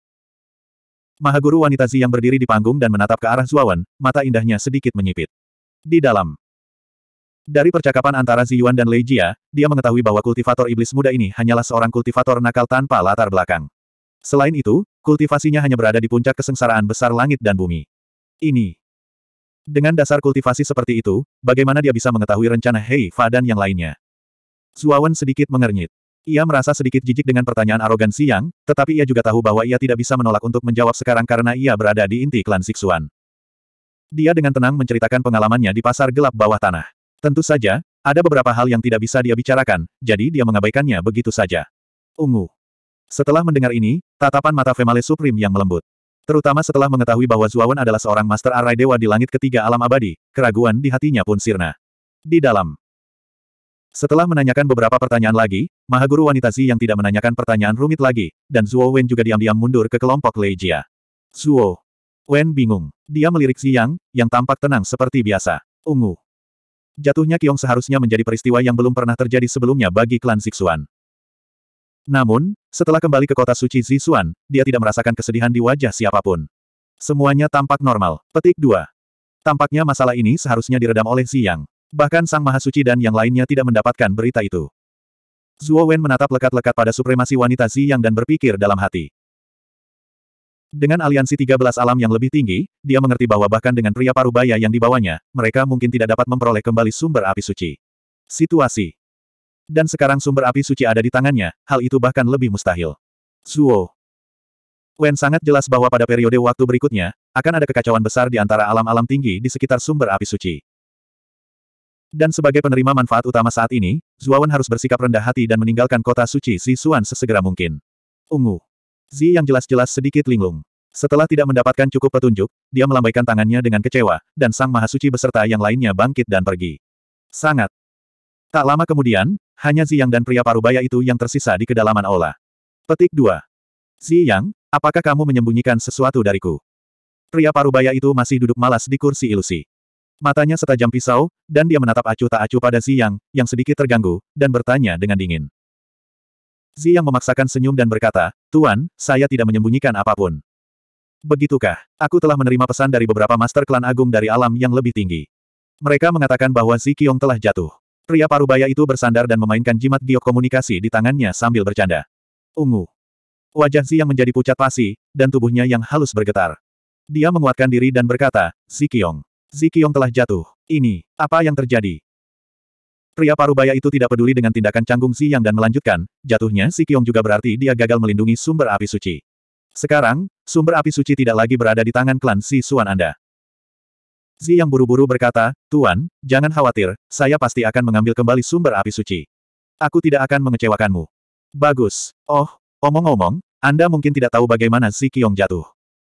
Mahaguru wanita Zi yang berdiri di panggung dan menatap ke arah Zuawan, mata indahnya sedikit menyipit. Di dalam, dari percakapan antara Ziyuan dan Lei Jia, dia mengetahui bahwa kultivator iblis muda ini hanyalah seorang kultivator nakal tanpa latar belakang. Selain itu, kultivasinya hanya berada di puncak kesengsaraan besar langit dan bumi. Ini. Dengan dasar kultivasi seperti itu, bagaimana dia bisa mengetahui rencana Hei Fa dan yang lainnya? Zuawan sedikit mengernyit. Ia merasa sedikit jijik dengan pertanyaan arogan Siang, tetapi ia juga tahu bahwa ia tidak bisa menolak untuk menjawab sekarang karena ia berada di inti klan Siksuan. Dia dengan tenang menceritakan pengalamannya di pasar gelap bawah tanah. Tentu saja, ada beberapa hal yang tidak bisa dia bicarakan, jadi dia mengabaikannya begitu saja. Ungu. Setelah mendengar ini, tatapan mata Female Supreme yang melembut. Terutama setelah mengetahui bahwa Zuawan adalah seorang Master arai Dewa di langit ketiga alam abadi, keraguan di hatinya pun sirna. Di dalam. Setelah menanyakan beberapa pertanyaan lagi, Mahaguru Wanita Zi yang tidak menanyakan pertanyaan rumit lagi, dan Zuo Wen juga diam-diam mundur ke kelompok Lei Jia. Zuo Wen bingung. Dia melirik Ziyang, yang tampak tenang seperti biasa. Ungu. Jatuhnya Kiong seharusnya menjadi peristiwa yang belum pernah terjadi sebelumnya bagi klan Zixuan. Namun, setelah kembali ke kota suci Zixuan, dia tidak merasakan kesedihan di wajah siapapun. Semuanya tampak normal. Petik 2. Tampaknya masalah ini seharusnya diredam oleh Ziyang. Bahkan Sang Mahasuci dan yang lainnya tidak mendapatkan berita itu. Zhuo Wen menatap lekat-lekat pada supremasi wanita Ziyang dan berpikir dalam hati. Dengan aliansi 13 alam yang lebih tinggi, dia mengerti bahwa bahkan dengan pria parubaya yang dibawanya, mereka mungkin tidak dapat memperoleh kembali sumber api suci. Situasi. Dan sekarang sumber api suci ada di tangannya, hal itu bahkan lebih mustahil. Zuo. Wen sangat jelas bahwa pada periode waktu berikutnya, akan ada kekacauan besar di antara alam-alam tinggi di sekitar sumber api suci. Dan sebagai penerima manfaat utama saat ini, Zuawan harus bersikap rendah hati dan meninggalkan kota suci Sisuan sesegera mungkin. Ungu. Zi yang jelas-jelas sedikit linglung. Setelah tidak mendapatkan cukup petunjuk, dia melambaikan tangannya dengan kecewa, dan Sang Mahasuci beserta yang lainnya bangkit dan pergi. Sangat. Tak lama kemudian, hanya Zi yang dan pria parubaya itu yang tersisa di kedalaman aula. Petik 2. yang, apakah kamu menyembunyikan sesuatu dariku? Pria parubaya itu masih duduk malas di kursi ilusi. Matanya setajam pisau, dan dia menatap acuh tak acuh pada Zi yang yang sedikit terganggu, dan bertanya dengan dingin. Zi yang memaksakan senyum dan berkata, Tuan, saya tidak menyembunyikan apapun. Begitukah? Aku telah menerima pesan dari beberapa master klan agung dari alam yang lebih tinggi. Mereka mengatakan bahwa Zi Qiong telah jatuh. Pria parubaya itu bersandar dan memainkan jimat giok komunikasi di tangannya sambil bercanda. Ungu. Wajah Zi yang menjadi pucat pasi, dan tubuhnya yang halus bergetar. Dia menguatkan diri dan berkata, Zi Qiong. Zi Qiong telah jatuh. Ini, apa yang terjadi? Pria parubaya itu tidak peduli dengan tindakan canggung Xi Yang dan melanjutkan, jatuhnya Si Kiong juga berarti dia gagal melindungi sumber api suci. Sekarang, sumber api suci tidak lagi berada di tangan klan Si Suan Anda. Zi yang buru-buru berkata, Tuan, jangan khawatir, saya pasti akan mengambil kembali sumber api suci. Aku tidak akan mengecewakanmu. Bagus. Oh, omong-omong, Anda mungkin tidak tahu bagaimana Si Kiong jatuh.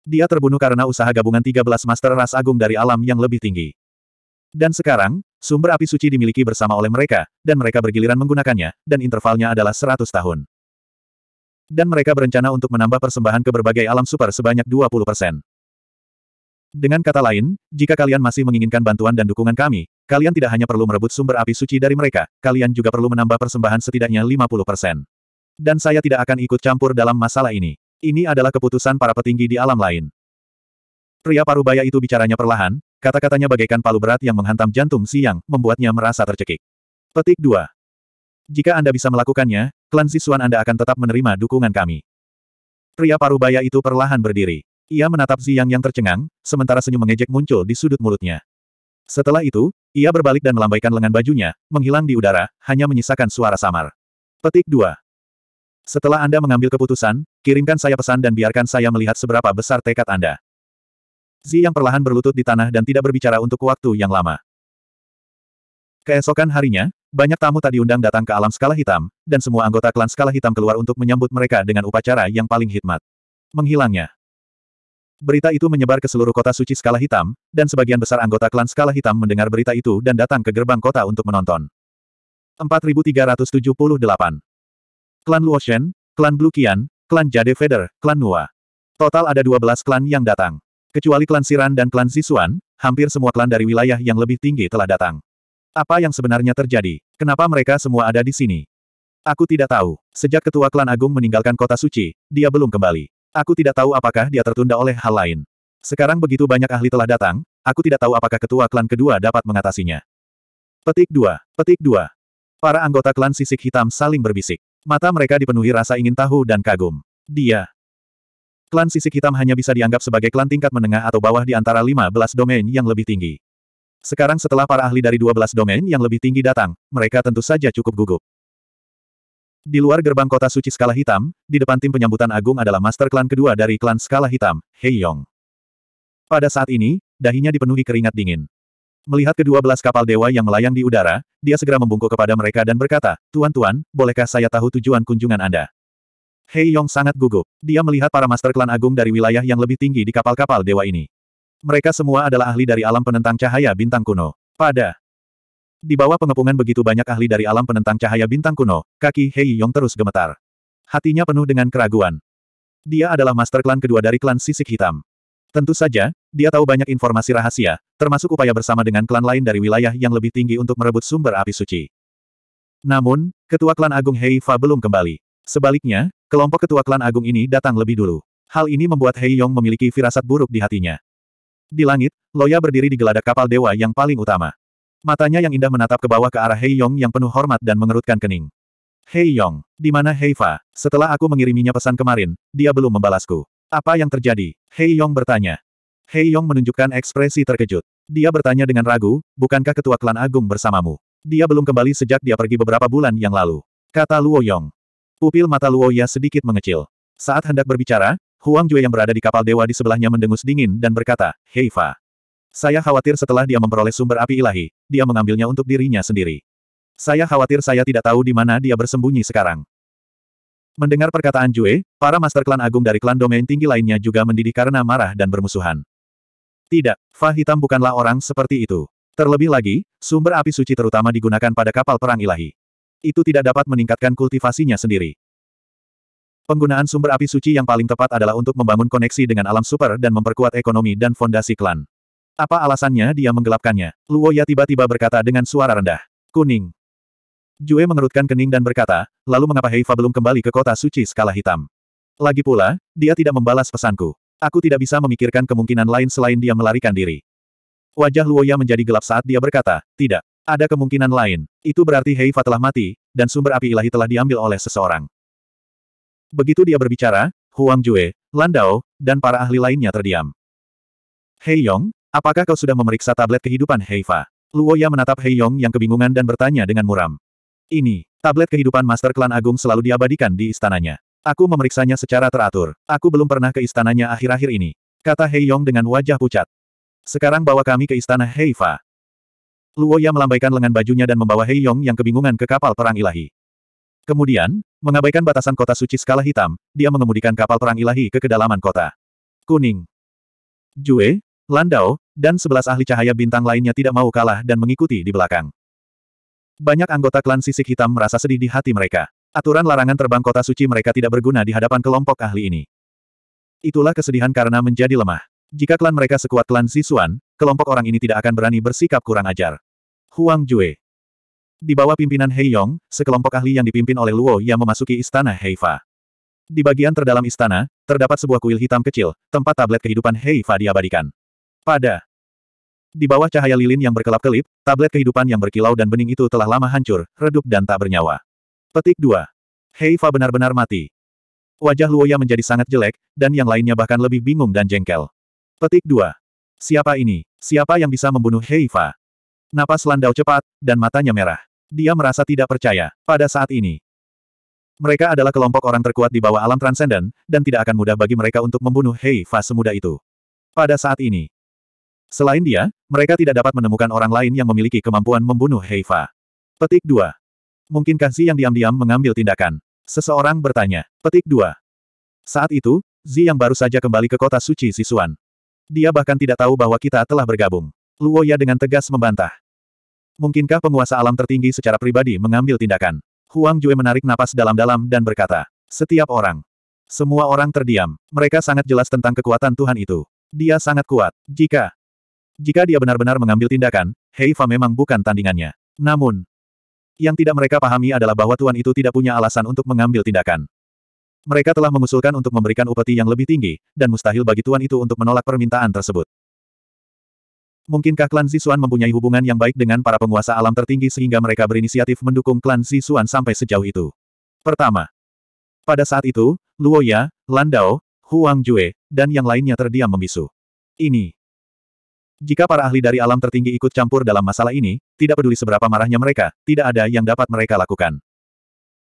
Dia terbunuh karena usaha gabungan 13 Master Ras Agung dari alam yang lebih tinggi. Dan sekarang, Sumber api suci dimiliki bersama oleh mereka, dan mereka bergiliran menggunakannya, dan intervalnya adalah 100 tahun. Dan mereka berencana untuk menambah persembahan ke berbagai alam super sebanyak 20%. Dengan kata lain, jika kalian masih menginginkan bantuan dan dukungan kami, kalian tidak hanya perlu merebut sumber api suci dari mereka, kalian juga perlu menambah persembahan setidaknya 50%. Dan saya tidak akan ikut campur dalam masalah ini. Ini adalah keputusan para petinggi di alam lain. Pria parubaya itu bicaranya perlahan, Kata-katanya bagaikan palu berat yang menghantam jantung siang, membuatnya merasa tercekik. Petik 2. Jika Anda bisa melakukannya, klan Zisuan Anda akan tetap menerima dukungan kami. Pria paruh baya itu perlahan berdiri. Ia menatap Siang yang tercengang, sementara senyum mengejek muncul di sudut mulutnya. Setelah itu, ia berbalik dan melambaikan lengan bajunya, menghilang di udara, hanya menyisakan suara samar. Petik 2. Setelah Anda mengambil keputusan, kirimkan saya pesan dan biarkan saya melihat seberapa besar tekad Anda. Zi yang perlahan berlutut di tanah dan tidak berbicara untuk waktu yang lama. Keesokan harinya, banyak tamu tak diundang datang ke alam skala hitam, dan semua anggota klan skala hitam keluar untuk menyambut mereka dengan upacara yang paling hikmat. Menghilangnya. Berita itu menyebar ke seluruh kota suci skala hitam, dan sebagian besar anggota klan skala hitam mendengar berita itu dan datang ke gerbang kota untuk menonton. 4378 Klan Luoshen, Klan Blukian, Klan Jade Feather, Klan Nua. Total ada 12 klan yang datang. Kecuali klan Siran dan klan Zisuan, hampir semua klan dari wilayah yang lebih tinggi telah datang. Apa yang sebenarnya terjadi? Kenapa mereka semua ada di sini? Aku tidak tahu. Sejak ketua klan agung meninggalkan kota suci, dia belum kembali. Aku tidak tahu apakah dia tertunda oleh hal lain. Sekarang begitu banyak ahli telah datang, aku tidak tahu apakah ketua klan kedua dapat mengatasinya. Petik 2. Petik 2. Para anggota klan sisik hitam saling berbisik. Mata mereka dipenuhi rasa ingin tahu dan kagum. Dia, Klan sisik hitam hanya bisa dianggap sebagai klan tingkat menengah atau bawah di antara 15 domain yang lebih tinggi. Sekarang setelah para ahli dari 12 domain yang lebih tinggi datang, mereka tentu saja cukup gugup. Di luar gerbang kota suci skala hitam, di depan tim penyambutan agung adalah master klan kedua dari klan skala hitam, Hei Yong. Pada saat ini, dahinya dipenuhi keringat dingin. Melihat kedua belas kapal dewa yang melayang di udara, dia segera membungkuk kepada mereka dan berkata, Tuan-tuan, bolehkah saya tahu tujuan kunjungan Anda? Hei Yong sangat gugup. Dia melihat para master klan agung dari wilayah yang lebih tinggi di kapal-kapal dewa ini. Mereka semua adalah ahli dari alam penentang cahaya bintang kuno. Pada di bawah pengepungan begitu banyak ahli dari alam penentang cahaya bintang kuno, kaki Hei Yong terus gemetar. Hatinya penuh dengan keraguan. Dia adalah master klan kedua dari klan sisik hitam. Tentu saja, dia tahu banyak informasi rahasia, termasuk upaya bersama dengan klan lain dari wilayah yang lebih tinggi untuk merebut sumber api suci. Namun, ketua klan agung Hei Fa belum kembali. Sebaliknya, Kelompok ketua klan agung ini datang lebih dulu. Hal ini membuat Hei Yong memiliki firasat buruk di hatinya. Di langit, Loya berdiri di geladak kapal dewa yang paling utama. Matanya yang indah menatap ke bawah ke arah Hei Yong yang penuh hormat dan mengerutkan kening. Hei Yong, di mana Hei Fa? Setelah aku mengiriminya pesan kemarin, dia belum membalasku. Apa yang terjadi? Hei Yong bertanya. Hei Yong menunjukkan ekspresi terkejut. Dia bertanya dengan ragu, bukankah ketua klan agung bersamamu? Dia belum kembali sejak dia pergi beberapa bulan yang lalu. Kata Luo Yong. Pupil mata Luo Ya sedikit mengecil. Saat hendak berbicara, Huang Jue yang berada di kapal dewa di sebelahnya mendengus dingin dan berkata, "Heifa, Saya khawatir setelah dia memperoleh sumber api ilahi, dia mengambilnya untuk dirinya sendiri. Saya khawatir saya tidak tahu di mana dia bersembunyi sekarang. Mendengar perkataan Jue, para master klan agung dari klan domain tinggi lainnya juga mendidih karena marah dan bermusuhan. Tidak, Fa Hitam bukanlah orang seperti itu. Terlebih lagi, sumber api suci terutama digunakan pada kapal perang ilahi itu tidak dapat meningkatkan kultivasinya sendiri. Penggunaan sumber api suci yang paling tepat adalah untuk membangun koneksi dengan alam super dan memperkuat ekonomi dan fondasi klan. Apa alasannya dia menggelapkannya? Luo Ya tiba-tiba berkata dengan suara rendah. Kuning. Jue mengerutkan kening dan berkata, lalu mengapa Heifa belum kembali ke kota suci skala hitam? Lagi pula, dia tidak membalas pesanku. Aku tidak bisa memikirkan kemungkinan lain selain dia melarikan diri. Wajah Luoya menjadi gelap saat dia berkata, tidak. Ada kemungkinan lain, itu berarti Heifa telah mati, dan sumber api ilahi telah diambil oleh seseorang. Begitu dia berbicara, Huang Jue, Landau, dan para ahli lainnya terdiam. Hei Yong, apakah kau sudah memeriksa tablet kehidupan Heifa? Luo menatap Hei Yong yang kebingungan dan bertanya dengan muram. Ini, tablet kehidupan Master Klan Agung selalu diabadikan di istananya. Aku memeriksanya secara teratur. Aku belum pernah ke istananya akhir-akhir ini. Kata Hei Yong dengan wajah pucat. Sekarang bawa kami ke istana Heifa. Luoya melambaikan lengan bajunya dan membawa Hei Yong yang kebingungan ke kapal perang ilahi. Kemudian, mengabaikan batasan kota suci skala hitam, dia mengemudikan kapal perang ilahi ke kedalaman kota. Kuning. Jue, Landau, dan sebelas ahli cahaya bintang lainnya tidak mau kalah dan mengikuti di belakang. Banyak anggota klan sisik hitam merasa sedih di hati mereka. Aturan larangan terbang kota suci mereka tidak berguna di hadapan kelompok ahli ini. Itulah kesedihan karena menjadi lemah. Jika klan mereka sekuat klan Sisuan, kelompok orang ini tidak akan berani bersikap kurang ajar. Huang Jue. Di bawah pimpinan Hei Yong, sekelompok ahli yang dipimpin oleh Luo yang memasuki istana Heifa. Di bagian terdalam istana, terdapat sebuah kuil hitam kecil, tempat tablet kehidupan Heifa diabadikan. Pada di bawah cahaya lilin yang berkelap-kelip, tablet kehidupan yang berkilau dan bening itu telah lama hancur, redup dan tak bernyawa. Petik 2. Heifa benar-benar mati. Wajah Luoya menjadi sangat jelek, dan yang lainnya bahkan lebih bingung dan jengkel. Petik 2. Siapa ini? Siapa yang bisa membunuh Heifa? Napas Landau cepat, dan matanya merah. Dia merasa tidak percaya, pada saat ini. Mereka adalah kelompok orang terkuat di bawah alam transenden, dan tidak akan mudah bagi mereka untuk membunuh Hei Fa semudah itu. Pada saat ini. Selain dia, mereka tidak dapat menemukan orang lain yang memiliki kemampuan membunuh Hei Fa. Petik 2. Mungkinkah Zi yang diam-diam mengambil tindakan? Seseorang bertanya. Petik 2. Saat itu, Zi yang baru saja kembali ke kota suci Sisuan. Dia bahkan tidak tahu bahwa kita telah bergabung. Luo Ya dengan tegas membantah. Mungkinkah penguasa alam tertinggi secara pribadi mengambil tindakan? Huang Jue menarik napas dalam-dalam dan berkata, setiap orang. Semua orang terdiam. Mereka sangat jelas tentang kekuatan Tuhan itu. Dia sangat kuat. Jika jika dia benar-benar mengambil tindakan, Heifa memang bukan tandingannya. Namun, yang tidak mereka pahami adalah bahwa Tuhan itu tidak punya alasan untuk mengambil tindakan. Mereka telah mengusulkan untuk memberikan upeti yang lebih tinggi, dan mustahil bagi Tuhan itu untuk menolak permintaan tersebut. Mungkinkah klan Zisuan mempunyai hubungan yang baik dengan para penguasa alam tertinggi sehingga mereka berinisiatif mendukung klan Zisuan sampai sejauh itu? Pertama, pada saat itu, Luoya, Landao, Huang Jue, dan yang lainnya terdiam membisu. Ini. Jika para ahli dari alam tertinggi ikut campur dalam masalah ini, tidak peduli seberapa marahnya mereka, tidak ada yang dapat mereka lakukan.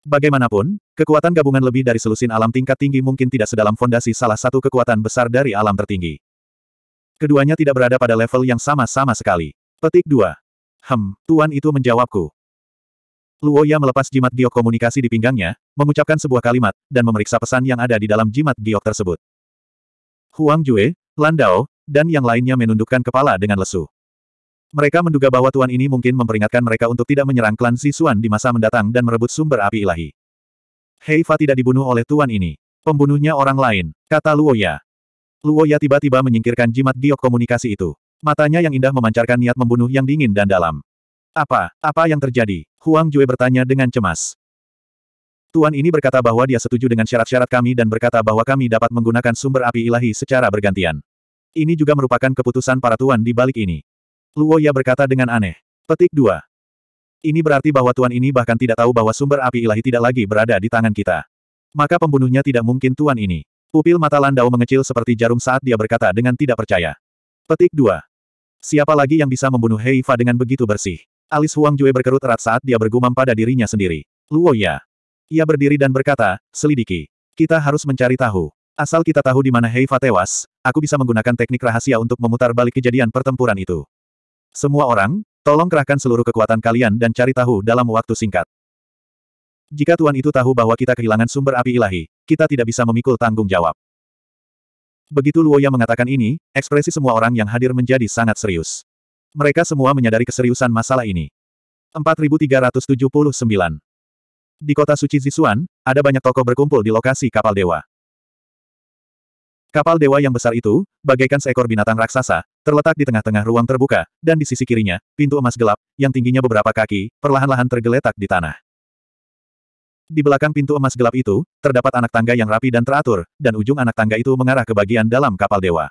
Bagaimanapun, kekuatan gabungan lebih dari selusin alam tingkat tinggi mungkin tidak sedalam fondasi salah satu kekuatan besar dari alam tertinggi. Keduanya tidak berada pada level yang sama-sama sekali. Petik 2. Hem, tuan itu menjawabku. Luoya melepas jimat giok komunikasi di pinggangnya, mengucapkan sebuah kalimat, dan memeriksa pesan yang ada di dalam jimat giok tersebut. Huang Jue, Landau, dan yang lainnya menundukkan kepala dengan lesu. Mereka menduga bahwa tuan ini mungkin memperingatkan mereka untuk tidak menyerang klan Sisuan di masa mendatang dan merebut sumber api ilahi. Heifa tidak dibunuh oleh tuan ini. Pembunuhnya orang lain, kata Luoya. Luo Ya tiba-tiba menyingkirkan jimat giok komunikasi itu. Matanya yang indah memancarkan niat membunuh yang dingin dan dalam. Apa, apa yang terjadi? Huang Jue bertanya dengan cemas. Tuan ini berkata bahwa dia setuju dengan syarat-syarat kami dan berkata bahwa kami dapat menggunakan sumber api ilahi secara bergantian. Ini juga merupakan keputusan para tuan di balik ini. Luo Ya berkata dengan aneh. Petik 2. Ini berarti bahwa tuan ini bahkan tidak tahu bahwa sumber api ilahi tidak lagi berada di tangan kita. Maka pembunuhnya tidak mungkin tuan ini. Pupil mata Landau mengecil seperti jarum saat dia berkata dengan tidak percaya. Petik 2. Siapa lagi yang bisa membunuh Heifa dengan begitu bersih? Alis Huang Jue berkerut erat saat dia bergumam pada dirinya sendiri. Luo ya. Ia berdiri dan berkata, selidiki. Kita harus mencari tahu. Asal kita tahu di mana Heifa tewas, aku bisa menggunakan teknik rahasia untuk memutar balik kejadian pertempuran itu. Semua orang, tolong kerahkan seluruh kekuatan kalian dan cari tahu dalam waktu singkat. Jika Tuan itu tahu bahwa kita kehilangan sumber api ilahi, kita tidak bisa memikul tanggung jawab. Begitu Luoya mengatakan ini, ekspresi semua orang yang hadir menjadi sangat serius. Mereka semua menyadari keseriusan masalah ini. 4379 Di kota suci Zisuan, ada banyak toko berkumpul di lokasi kapal dewa. Kapal dewa yang besar itu, bagaikan seekor binatang raksasa, terletak di tengah-tengah ruang terbuka, dan di sisi kirinya, pintu emas gelap, yang tingginya beberapa kaki, perlahan-lahan tergeletak di tanah. Di belakang pintu emas gelap itu, terdapat anak tangga yang rapi dan teratur, dan ujung anak tangga itu mengarah ke bagian dalam kapal dewa.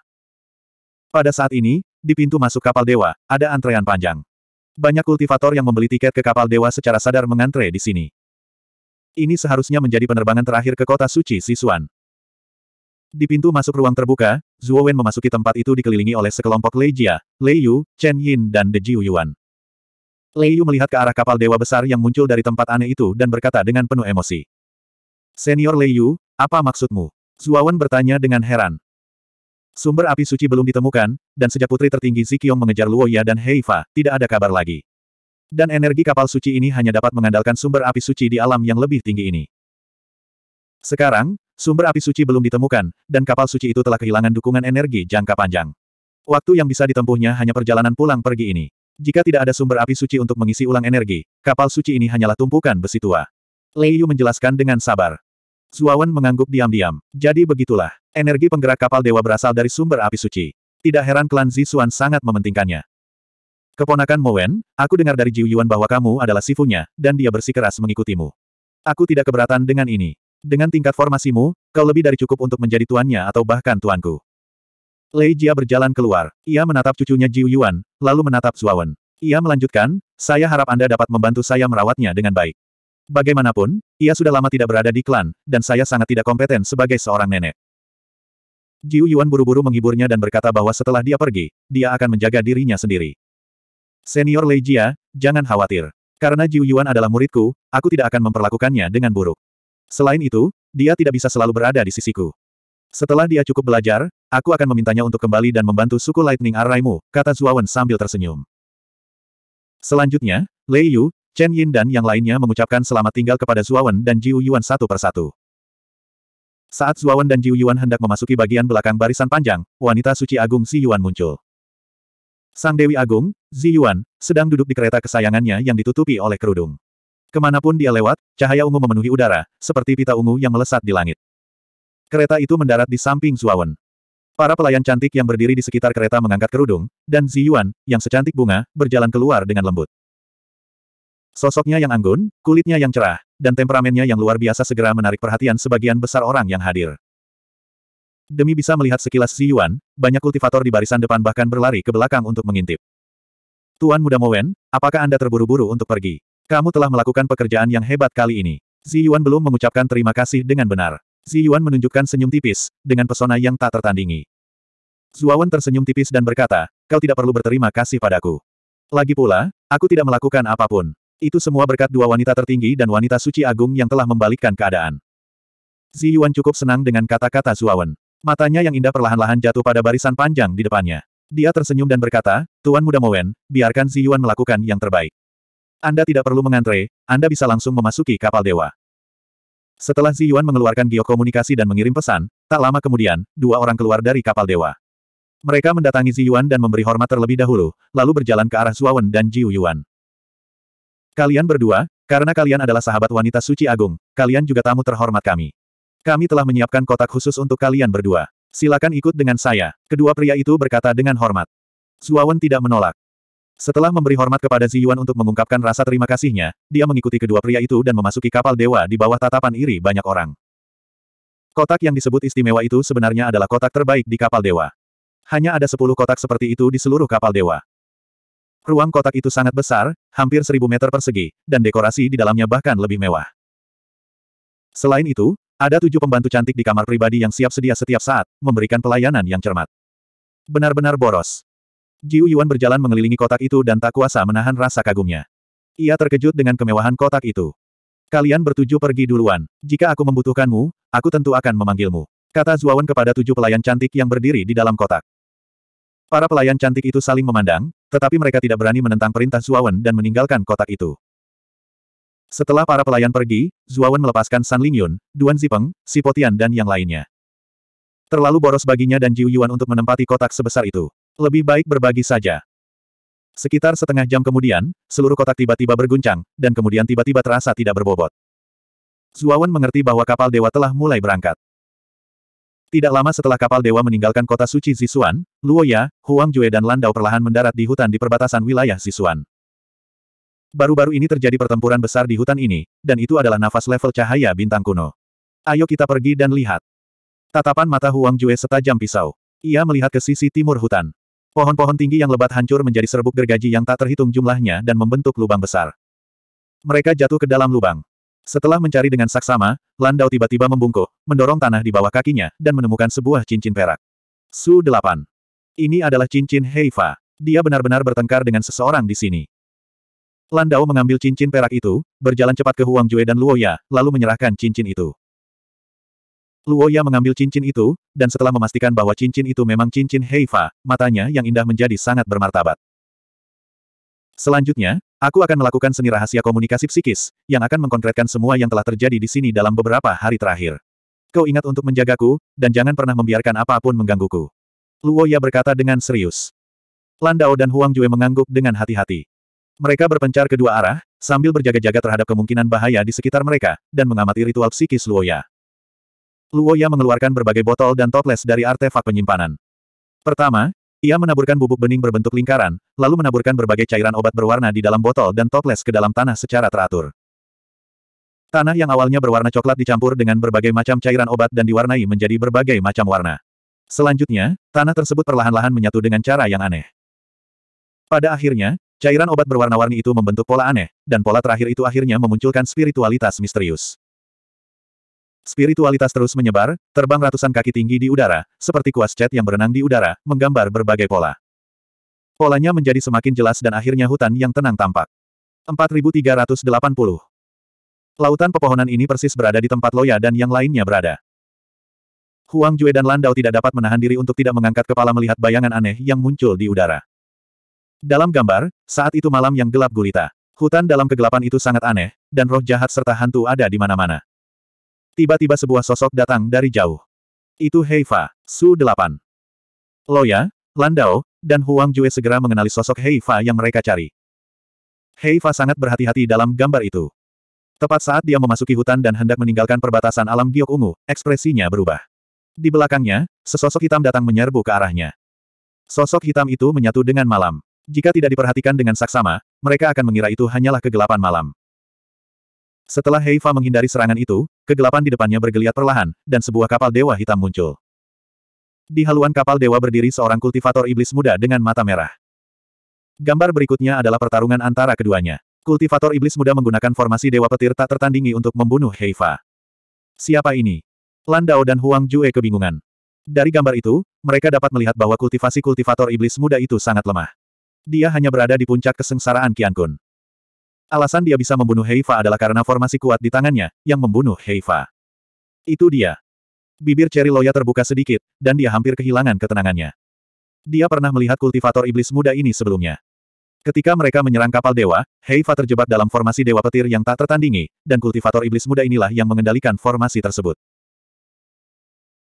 Pada saat ini, di pintu masuk kapal dewa, ada antrean panjang. Banyak kultivator yang membeli tiket ke kapal dewa secara sadar mengantre di sini. Ini seharusnya menjadi penerbangan terakhir ke kota suci Sisuan. Di pintu masuk ruang terbuka, Zhuo Wen memasuki tempat itu dikelilingi oleh sekelompok Lei Jia, Lei Yu, Chen Yin dan De Jiu Yuan. Lei Yu melihat ke arah kapal dewa besar yang muncul dari tempat aneh itu dan berkata dengan penuh emosi. Senior Lei Yu, apa maksudmu? Zuawan bertanya dengan heran. Sumber api suci belum ditemukan, dan sejak putri tertinggi Zikyong mengejar Luoya dan Heifa, tidak ada kabar lagi. Dan energi kapal suci ini hanya dapat mengandalkan sumber api suci di alam yang lebih tinggi ini. Sekarang, sumber api suci belum ditemukan, dan kapal suci itu telah kehilangan dukungan energi jangka panjang. Waktu yang bisa ditempuhnya hanya perjalanan pulang pergi ini. Jika tidak ada sumber api suci untuk mengisi ulang energi, kapal suci ini hanyalah tumpukan besi tua. Lei Yu menjelaskan dengan sabar. Zuawan mengangguk diam-diam. Jadi begitulah. Energi penggerak kapal dewa berasal dari sumber api suci. Tidak heran klan Zisuan sangat mementingkannya. Keponakan Mowen, aku dengar dari Jiu Yuan bahwa kamu adalah sifunya, dan dia bersikeras mengikutimu. Aku tidak keberatan dengan ini. Dengan tingkat formasimu, kau lebih dari cukup untuk menjadi tuannya atau bahkan tuanku. Lei Jia berjalan keluar. Ia menatap cucunya Jiu Yuan, lalu menatap Zuawan. Ia melanjutkan, saya harap Anda dapat membantu saya merawatnya dengan baik. Bagaimanapun, ia sudah lama tidak berada di klan, dan saya sangat tidak kompeten sebagai seorang nenek. Jiu Yuan buru-buru menghiburnya dan berkata bahwa setelah dia pergi, dia akan menjaga dirinya sendiri. Senior Lei Jia, jangan khawatir. Karena Jiu Yuan adalah muridku, aku tidak akan memperlakukannya dengan buruk. Selain itu, dia tidak bisa selalu berada di sisiku. Setelah dia cukup belajar, aku akan memintanya untuk kembali dan membantu suku Lightning Arraimu, kata Zuawan sambil tersenyum. Selanjutnya, Lei Yu, Chen Yin dan yang lainnya mengucapkan selamat tinggal kepada Zuawan dan Jiu Yuan satu persatu. Saat Zuawan dan Jiu Yuan hendak memasuki bagian belakang barisan panjang, wanita suci agung Si Yuan muncul. Sang Dewi Agung, Zi Yuan, sedang duduk di kereta kesayangannya yang ditutupi oleh kerudung. Kemanapun dia lewat, cahaya ungu memenuhi udara, seperti pita ungu yang melesat di langit. Kereta itu mendarat di samping Zuawan. Para pelayan cantik yang berdiri di sekitar kereta mengangkat kerudung, dan Ziyuan, yang secantik bunga, berjalan keluar dengan lembut. Sosoknya yang anggun, kulitnya yang cerah, dan temperamennya yang luar biasa segera menarik perhatian sebagian besar orang yang hadir. Demi bisa melihat sekilas Ziyuan, banyak kultivator di barisan depan bahkan berlari ke belakang untuk mengintip. Tuan Muda Mowen, apakah Anda terburu-buru untuk pergi? Kamu telah melakukan pekerjaan yang hebat kali ini. Ziyuan belum mengucapkan terima kasih dengan benar. Zi Yuan menunjukkan senyum tipis, dengan pesona yang tak tertandingi. Zuawan tersenyum tipis dan berkata, kau tidak perlu berterima kasih padaku. Lagi pula, aku tidak melakukan apapun. Itu semua berkat dua wanita tertinggi dan wanita suci agung yang telah membalikkan keadaan. Zi Yuan cukup senang dengan kata-kata Zuawan. Matanya yang indah perlahan-lahan jatuh pada barisan panjang di depannya. Dia tersenyum dan berkata, Tuan Muda Mowen, biarkan Zi Yuan melakukan yang terbaik. Anda tidak perlu mengantre, Anda bisa langsung memasuki kapal dewa. Setelah Zi Yuan mengeluarkan geokomunikasi dan mengirim pesan, tak lama kemudian, dua orang keluar dari kapal dewa. Mereka mendatangi Zi Yuan dan memberi hormat terlebih dahulu, lalu berjalan ke arah Zuawan dan Jiu Yuan. Kalian berdua, karena kalian adalah sahabat wanita suci agung, kalian juga tamu terhormat kami. Kami telah menyiapkan kotak khusus untuk kalian berdua. Silakan ikut dengan saya, kedua pria itu berkata dengan hormat. Zuawan tidak menolak. Setelah memberi hormat kepada Ziyuan untuk mengungkapkan rasa terima kasihnya, dia mengikuti kedua pria itu dan memasuki kapal dewa di bawah tatapan iri banyak orang. Kotak yang disebut istimewa itu sebenarnya adalah kotak terbaik di kapal dewa. Hanya ada sepuluh kotak seperti itu di seluruh kapal dewa. Ruang kotak itu sangat besar, hampir seribu meter persegi, dan dekorasi di dalamnya bahkan lebih mewah. Selain itu, ada tujuh pembantu cantik di kamar pribadi yang siap sedia setiap saat, memberikan pelayanan yang cermat. Benar-benar boros. Jiu Yuan berjalan mengelilingi kotak itu dan tak kuasa menahan rasa kagumnya. Ia terkejut dengan kemewahan kotak itu. Kalian bertuju pergi duluan. Jika aku membutuhkanmu, aku tentu akan memanggilmu. Kata Zuawan kepada tujuh pelayan cantik yang berdiri di dalam kotak. Para pelayan cantik itu saling memandang, tetapi mereka tidak berani menentang perintah Zuawan dan meninggalkan kotak itu. Setelah para pelayan pergi, Zuawan melepaskan San Lingyun, Duan Zipeng, Sipotian dan yang lainnya. Terlalu boros baginya dan Jiu Yuan untuk menempati kotak sebesar itu. Lebih baik berbagi saja. Sekitar setengah jam kemudian, seluruh kotak tiba-tiba berguncang, dan kemudian tiba-tiba terasa tidak berbobot. Zuawan mengerti bahwa kapal dewa telah mulai berangkat. Tidak lama setelah kapal dewa meninggalkan kota suci Zisuan, Luoya, Huang Jue dan Landau perlahan mendarat di hutan di perbatasan wilayah Zisuan. Baru-baru ini terjadi pertempuran besar di hutan ini, dan itu adalah nafas level cahaya bintang kuno. Ayo kita pergi dan lihat. Tatapan mata Huang Jue setajam pisau. Ia melihat ke sisi timur hutan. Pohon-pohon tinggi yang lebat hancur menjadi serbuk gergaji yang tak terhitung jumlahnya dan membentuk lubang besar. Mereka jatuh ke dalam lubang. Setelah mencari dengan saksama, Landau tiba-tiba membungkuk, mendorong tanah di bawah kakinya, dan menemukan sebuah cincin perak. Su 8. Ini adalah cincin Heifa. Dia benar-benar bertengkar dengan seseorang di sini. Landau mengambil cincin perak itu, berjalan cepat ke Huang Jue dan Luoya, lalu menyerahkan cincin itu. Luoya mengambil cincin itu, dan setelah memastikan bahwa cincin itu memang cincin Heifa, matanya yang indah menjadi sangat bermartabat. Selanjutnya, aku akan melakukan seni rahasia komunikasi psikis, yang akan mengkonkretkan semua yang telah terjadi di sini dalam beberapa hari terakhir. Kau ingat untuk menjagaku, dan jangan pernah membiarkan apapun menggangguku. Luoya berkata dengan serius. Landao dan Huang Jue mengangguk dengan hati-hati. Mereka berpencar kedua arah, sambil berjaga-jaga terhadap kemungkinan bahaya di sekitar mereka, dan mengamati ritual psikis Luoya. Luoya mengeluarkan berbagai botol dan toples dari artefak penyimpanan. Pertama, ia menaburkan bubuk bening berbentuk lingkaran, lalu menaburkan berbagai cairan obat berwarna di dalam botol dan toples ke dalam tanah secara teratur. Tanah yang awalnya berwarna coklat dicampur dengan berbagai macam cairan obat dan diwarnai menjadi berbagai macam warna. Selanjutnya, tanah tersebut perlahan-lahan menyatu dengan cara yang aneh. Pada akhirnya, cairan obat berwarna-warni itu membentuk pola aneh, dan pola terakhir itu akhirnya memunculkan spiritualitas misterius. Spiritualitas terus menyebar, terbang ratusan kaki tinggi di udara, seperti kuas cat yang berenang di udara, menggambar berbagai pola. Polanya menjadi semakin jelas dan akhirnya hutan yang tenang tampak. 4380. Lautan pepohonan ini persis berada di tempat Loya dan yang lainnya berada. Huang Jue dan Landau tidak dapat menahan diri untuk tidak mengangkat kepala melihat bayangan aneh yang muncul di udara. Dalam gambar, saat itu malam yang gelap gulita. Hutan dalam kegelapan itu sangat aneh, dan roh jahat serta hantu ada di mana-mana. Tiba-tiba sebuah sosok datang dari jauh. Itu Heifa, Su 8. Loya, Landau, dan Huang Jue segera mengenali sosok Heifa yang mereka cari. Heifa sangat berhati-hati dalam gambar itu. Tepat saat dia memasuki hutan dan hendak meninggalkan perbatasan alam giok ungu, ekspresinya berubah. Di belakangnya, sesosok hitam datang menyerbu ke arahnya. Sosok hitam itu menyatu dengan malam. Jika tidak diperhatikan dengan saksama, mereka akan mengira itu hanyalah kegelapan malam. Setelah Heifa menghindari serangan itu, kegelapan di depannya bergeliat perlahan, dan sebuah kapal dewa hitam muncul. Di haluan kapal dewa berdiri seorang kultivator iblis muda dengan mata merah. Gambar berikutnya adalah pertarungan antara keduanya. Kultivator iblis muda menggunakan formasi dewa petir tak tertandingi untuk membunuh Heifa. Siapa ini? Landau dan Huang Jue kebingungan. Dari gambar itu, mereka dapat melihat bahwa kultivasi kultivator iblis muda itu sangat lemah. Dia hanya berada di puncak kesengsaraan Qiankun. Alasan dia bisa membunuh Heifa adalah karena formasi kuat di tangannya, yang membunuh Heifa. Itu dia. Bibir Cherry Loya terbuka sedikit, dan dia hampir kehilangan ketenangannya. Dia pernah melihat kultivator iblis muda ini sebelumnya. Ketika mereka menyerang kapal dewa, Heifa terjebak dalam formasi dewa petir yang tak tertandingi, dan kultivator iblis muda inilah yang mengendalikan formasi tersebut.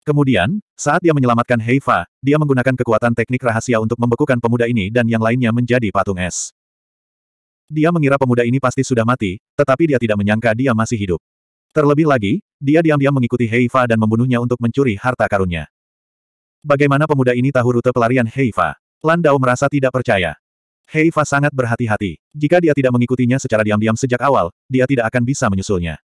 Kemudian, saat dia menyelamatkan Heifa, dia menggunakan kekuatan teknik rahasia untuk membekukan pemuda ini dan yang lainnya menjadi patung es. Dia mengira pemuda ini pasti sudah mati, tetapi dia tidak menyangka dia masih hidup. Terlebih lagi, dia diam-diam mengikuti Heifa dan membunuhnya untuk mencuri harta karunnya. Bagaimana pemuda ini tahu rute pelarian Heifa? Landau merasa tidak percaya. Heifa sangat berhati-hati. Jika dia tidak mengikutinya secara diam-diam sejak awal, dia tidak akan bisa menyusulnya.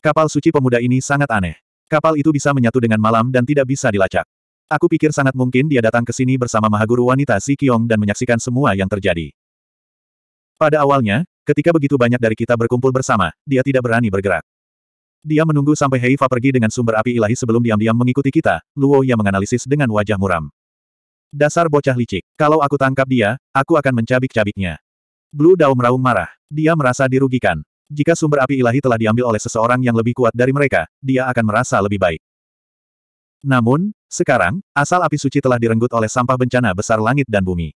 Kapal suci pemuda ini sangat aneh. Kapal itu bisa menyatu dengan malam dan tidak bisa dilacak. Aku pikir sangat mungkin dia datang ke sini bersama mahaguru wanita Si Kyong dan menyaksikan semua yang terjadi. Pada awalnya, ketika begitu banyak dari kita berkumpul bersama, dia tidak berani bergerak. Dia menunggu sampai Heifa pergi dengan sumber api ilahi sebelum diam-diam mengikuti kita, Luo yang menganalisis dengan wajah muram. Dasar bocah licik, kalau aku tangkap dia, aku akan mencabik-cabiknya. Blue Dao meraung marah. Dia merasa dirugikan. Jika sumber api ilahi telah diambil oleh seseorang yang lebih kuat dari mereka, dia akan merasa lebih baik. Namun, sekarang, asal api suci telah direnggut oleh sampah bencana besar langit dan bumi.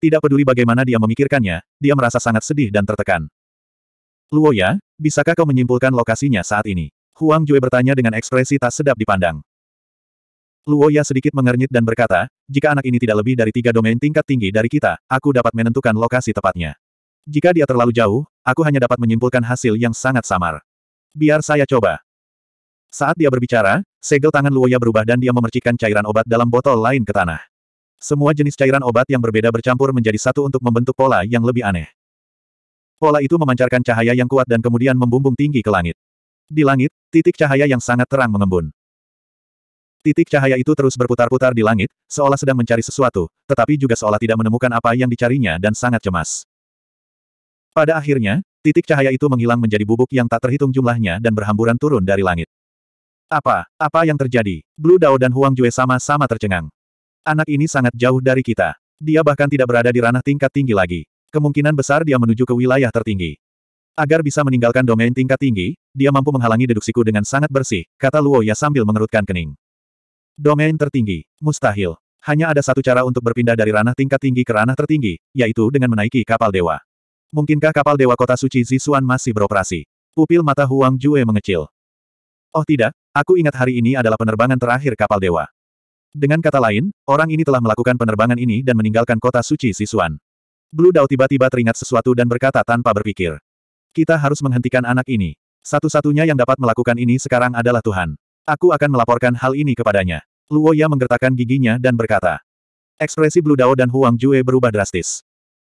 Tidak peduli bagaimana dia memikirkannya, dia merasa sangat sedih dan tertekan. Luo ya, bisakah kau menyimpulkan lokasinya saat ini? Huang Jue bertanya dengan ekspresi tak sedap dipandang. Luo ya sedikit mengernyit dan berkata, jika anak ini tidak lebih dari tiga domain tingkat tinggi dari kita, aku dapat menentukan lokasi tepatnya. Jika dia terlalu jauh, aku hanya dapat menyimpulkan hasil yang sangat samar. Biar saya coba. Saat dia berbicara, segel tangan Luoya berubah dan dia memercikkan cairan obat dalam botol lain ke tanah. Semua jenis cairan obat yang berbeda bercampur menjadi satu untuk membentuk pola yang lebih aneh. Pola itu memancarkan cahaya yang kuat dan kemudian membumbung tinggi ke langit. Di langit, titik cahaya yang sangat terang mengembun. Titik cahaya itu terus berputar-putar di langit, seolah sedang mencari sesuatu, tetapi juga seolah tidak menemukan apa yang dicarinya dan sangat cemas. Pada akhirnya, titik cahaya itu menghilang menjadi bubuk yang tak terhitung jumlahnya dan berhamburan turun dari langit. Apa, apa yang terjadi? Blue Dao dan Huang Jue sama-sama tercengang. Anak ini sangat jauh dari kita. Dia bahkan tidak berada di ranah tingkat tinggi lagi. Kemungkinan besar dia menuju ke wilayah tertinggi. Agar bisa meninggalkan domain tingkat tinggi, dia mampu menghalangi deduksiku dengan sangat bersih, kata Luo Ya sambil mengerutkan kening. Domain tertinggi. Mustahil. Hanya ada satu cara untuk berpindah dari ranah tingkat tinggi ke ranah tertinggi, yaitu dengan menaiki kapal dewa. Mungkinkah kapal dewa kota suci Zisuan masih beroperasi? Pupil mata Huang Jue mengecil. Oh tidak, aku ingat hari ini adalah penerbangan terakhir kapal dewa. Dengan kata lain, orang ini telah melakukan penerbangan ini dan meninggalkan kota suci Sisuan. Blue Dao tiba-tiba teringat sesuatu dan berkata tanpa berpikir. Kita harus menghentikan anak ini. Satu-satunya yang dapat melakukan ini sekarang adalah Tuhan. Aku akan melaporkan hal ini kepadanya. Luo Ya menggertakkan giginya dan berkata. Ekspresi Blue Dao dan Huang Jue berubah drastis.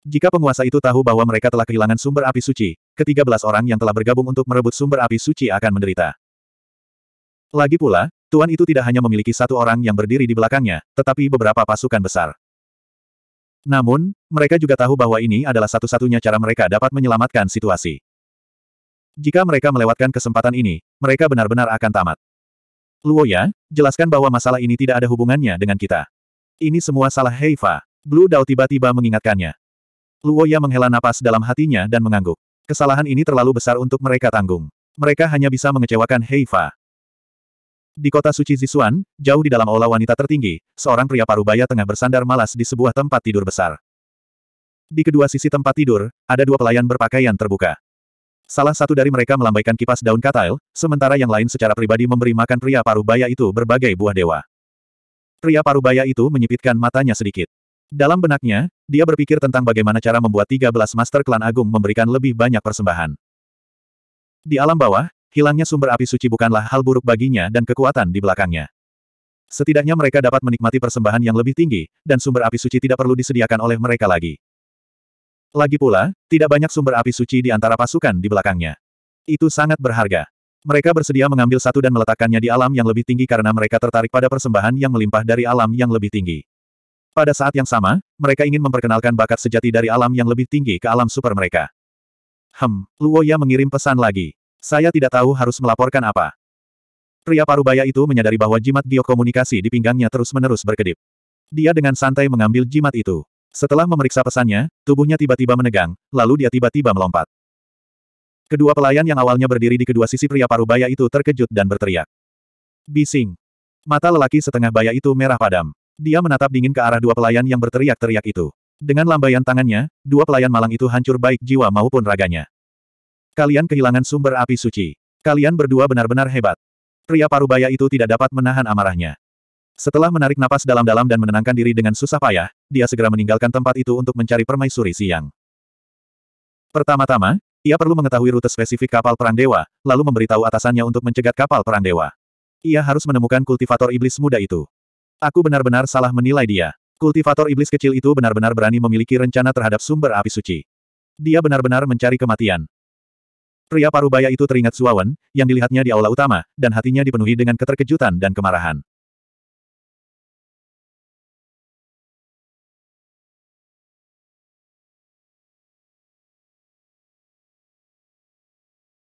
Jika penguasa itu tahu bahwa mereka telah kehilangan sumber api suci, ketiga belas orang yang telah bergabung untuk merebut sumber api suci akan menderita. Lagi pula, Tuan itu tidak hanya memiliki satu orang yang berdiri di belakangnya, tetapi beberapa pasukan besar. Namun, mereka juga tahu bahwa ini adalah satu-satunya cara mereka dapat menyelamatkan situasi. Jika mereka melewatkan kesempatan ini, mereka benar-benar akan tamat. Luoya, jelaskan bahwa masalah ini tidak ada hubungannya dengan kita. Ini semua salah Heifa. Blue Dao tiba-tiba mengingatkannya. Luoya menghela napas dalam hatinya dan mengangguk. Kesalahan ini terlalu besar untuk mereka tanggung. Mereka hanya bisa mengecewakan Heifa. Di kota suci Zisuan, jauh di dalam aula wanita tertinggi, seorang pria parubaya tengah bersandar malas di sebuah tempat tidur besar. Di kedua sisi tempat tidur, ada dua pelayan berpakaian terbuka. Salah satu dari mereka melambaikan kipas daun katail, sementara yang lain secara pribadi memberi makan pria parubaya itu berbagai buah dewa. Pria parubaya itu menyipitkan matanya sedikit. Dalam benaknya, dia berpikir tentang bagaimana cara membuat 13 Master Klan Agung memberikan lebih banyak persembahan. Di alam bawah, hilangnya sumber api suci bukanlah hal buruk baginya dan kekuatan di belakangnya. Setidaknya mereka dapat menikmati persembahan yang lebih tinggi, dan sumber api suci tidak perlu disediakan oleh mereka lagi. Lagi pula, tidak banyak sumber api suci di antara pasukan di belakangnya. Itu sangat berharga. Mereka bersedia mengambil satu dan meletakkannya di alam yang lebih tinggi karena mereka tertarik pada persembahan yang melimpah dari alam yang lebih tinggi. Pada saat yang sama, mereka ingin memperkenalkan bakat sejati dari alam yang lebih tinggi ke alam super mereka. Hem, Luoya mengirim pesan lagi. Saya tidak tahu harus melaporkan apa. Pria parubaya itu menyadari bahwa jimat giok komunikasi di pinggangnya terus-menerus berkedip. Dia dengan santai mengambil jimat itu. Setelah memeriksa pesannya, tubuhnya tiba-tiba menegang, lalu dia tiba-tiba melompat. Kedua pelayan yang awalnya berdiri di kedua sisi pria parubaya itu terkejut dan berteriak. Bising. Mata lelaki setengah baya itu merah padam. Dia menatap dingin ke arah dua pelayan yang berteriak-teriak itu. Dengan lambaian tangannya, dua pelayan malang itu hancur baik jiwa maupun raganya. Kalian kehilangan sumber api suci. Kalian berdua benar-benar hebat. Pria parubaya itu tidak dapat menahan amarahnya. Setelah menarik napas dalam-dalam dan menenangkan diri dengan susah payah, dia segera meninggalkan tempat itu untuk mencari permaisuri siang. Pertama-tama, ia perlu mengetahui rute spesifik kapal perang dewa, lalu memberitahu atasannya untuk mencegat kapal perang dewa. Ia harus menemukan kultivator iblis muda itu. Aku benar-benar salah menilai dia. Kultivator iblis kecil itu benar-benar berani memiliki rencana terhadap sumber api suci. Dia benar-benar mencari kematian. Pria parubaya itu teringat Suawan, yang dilihatnya di aula utama, dan hatinya dipenuhi dengan keterkejutan dan kemarahan.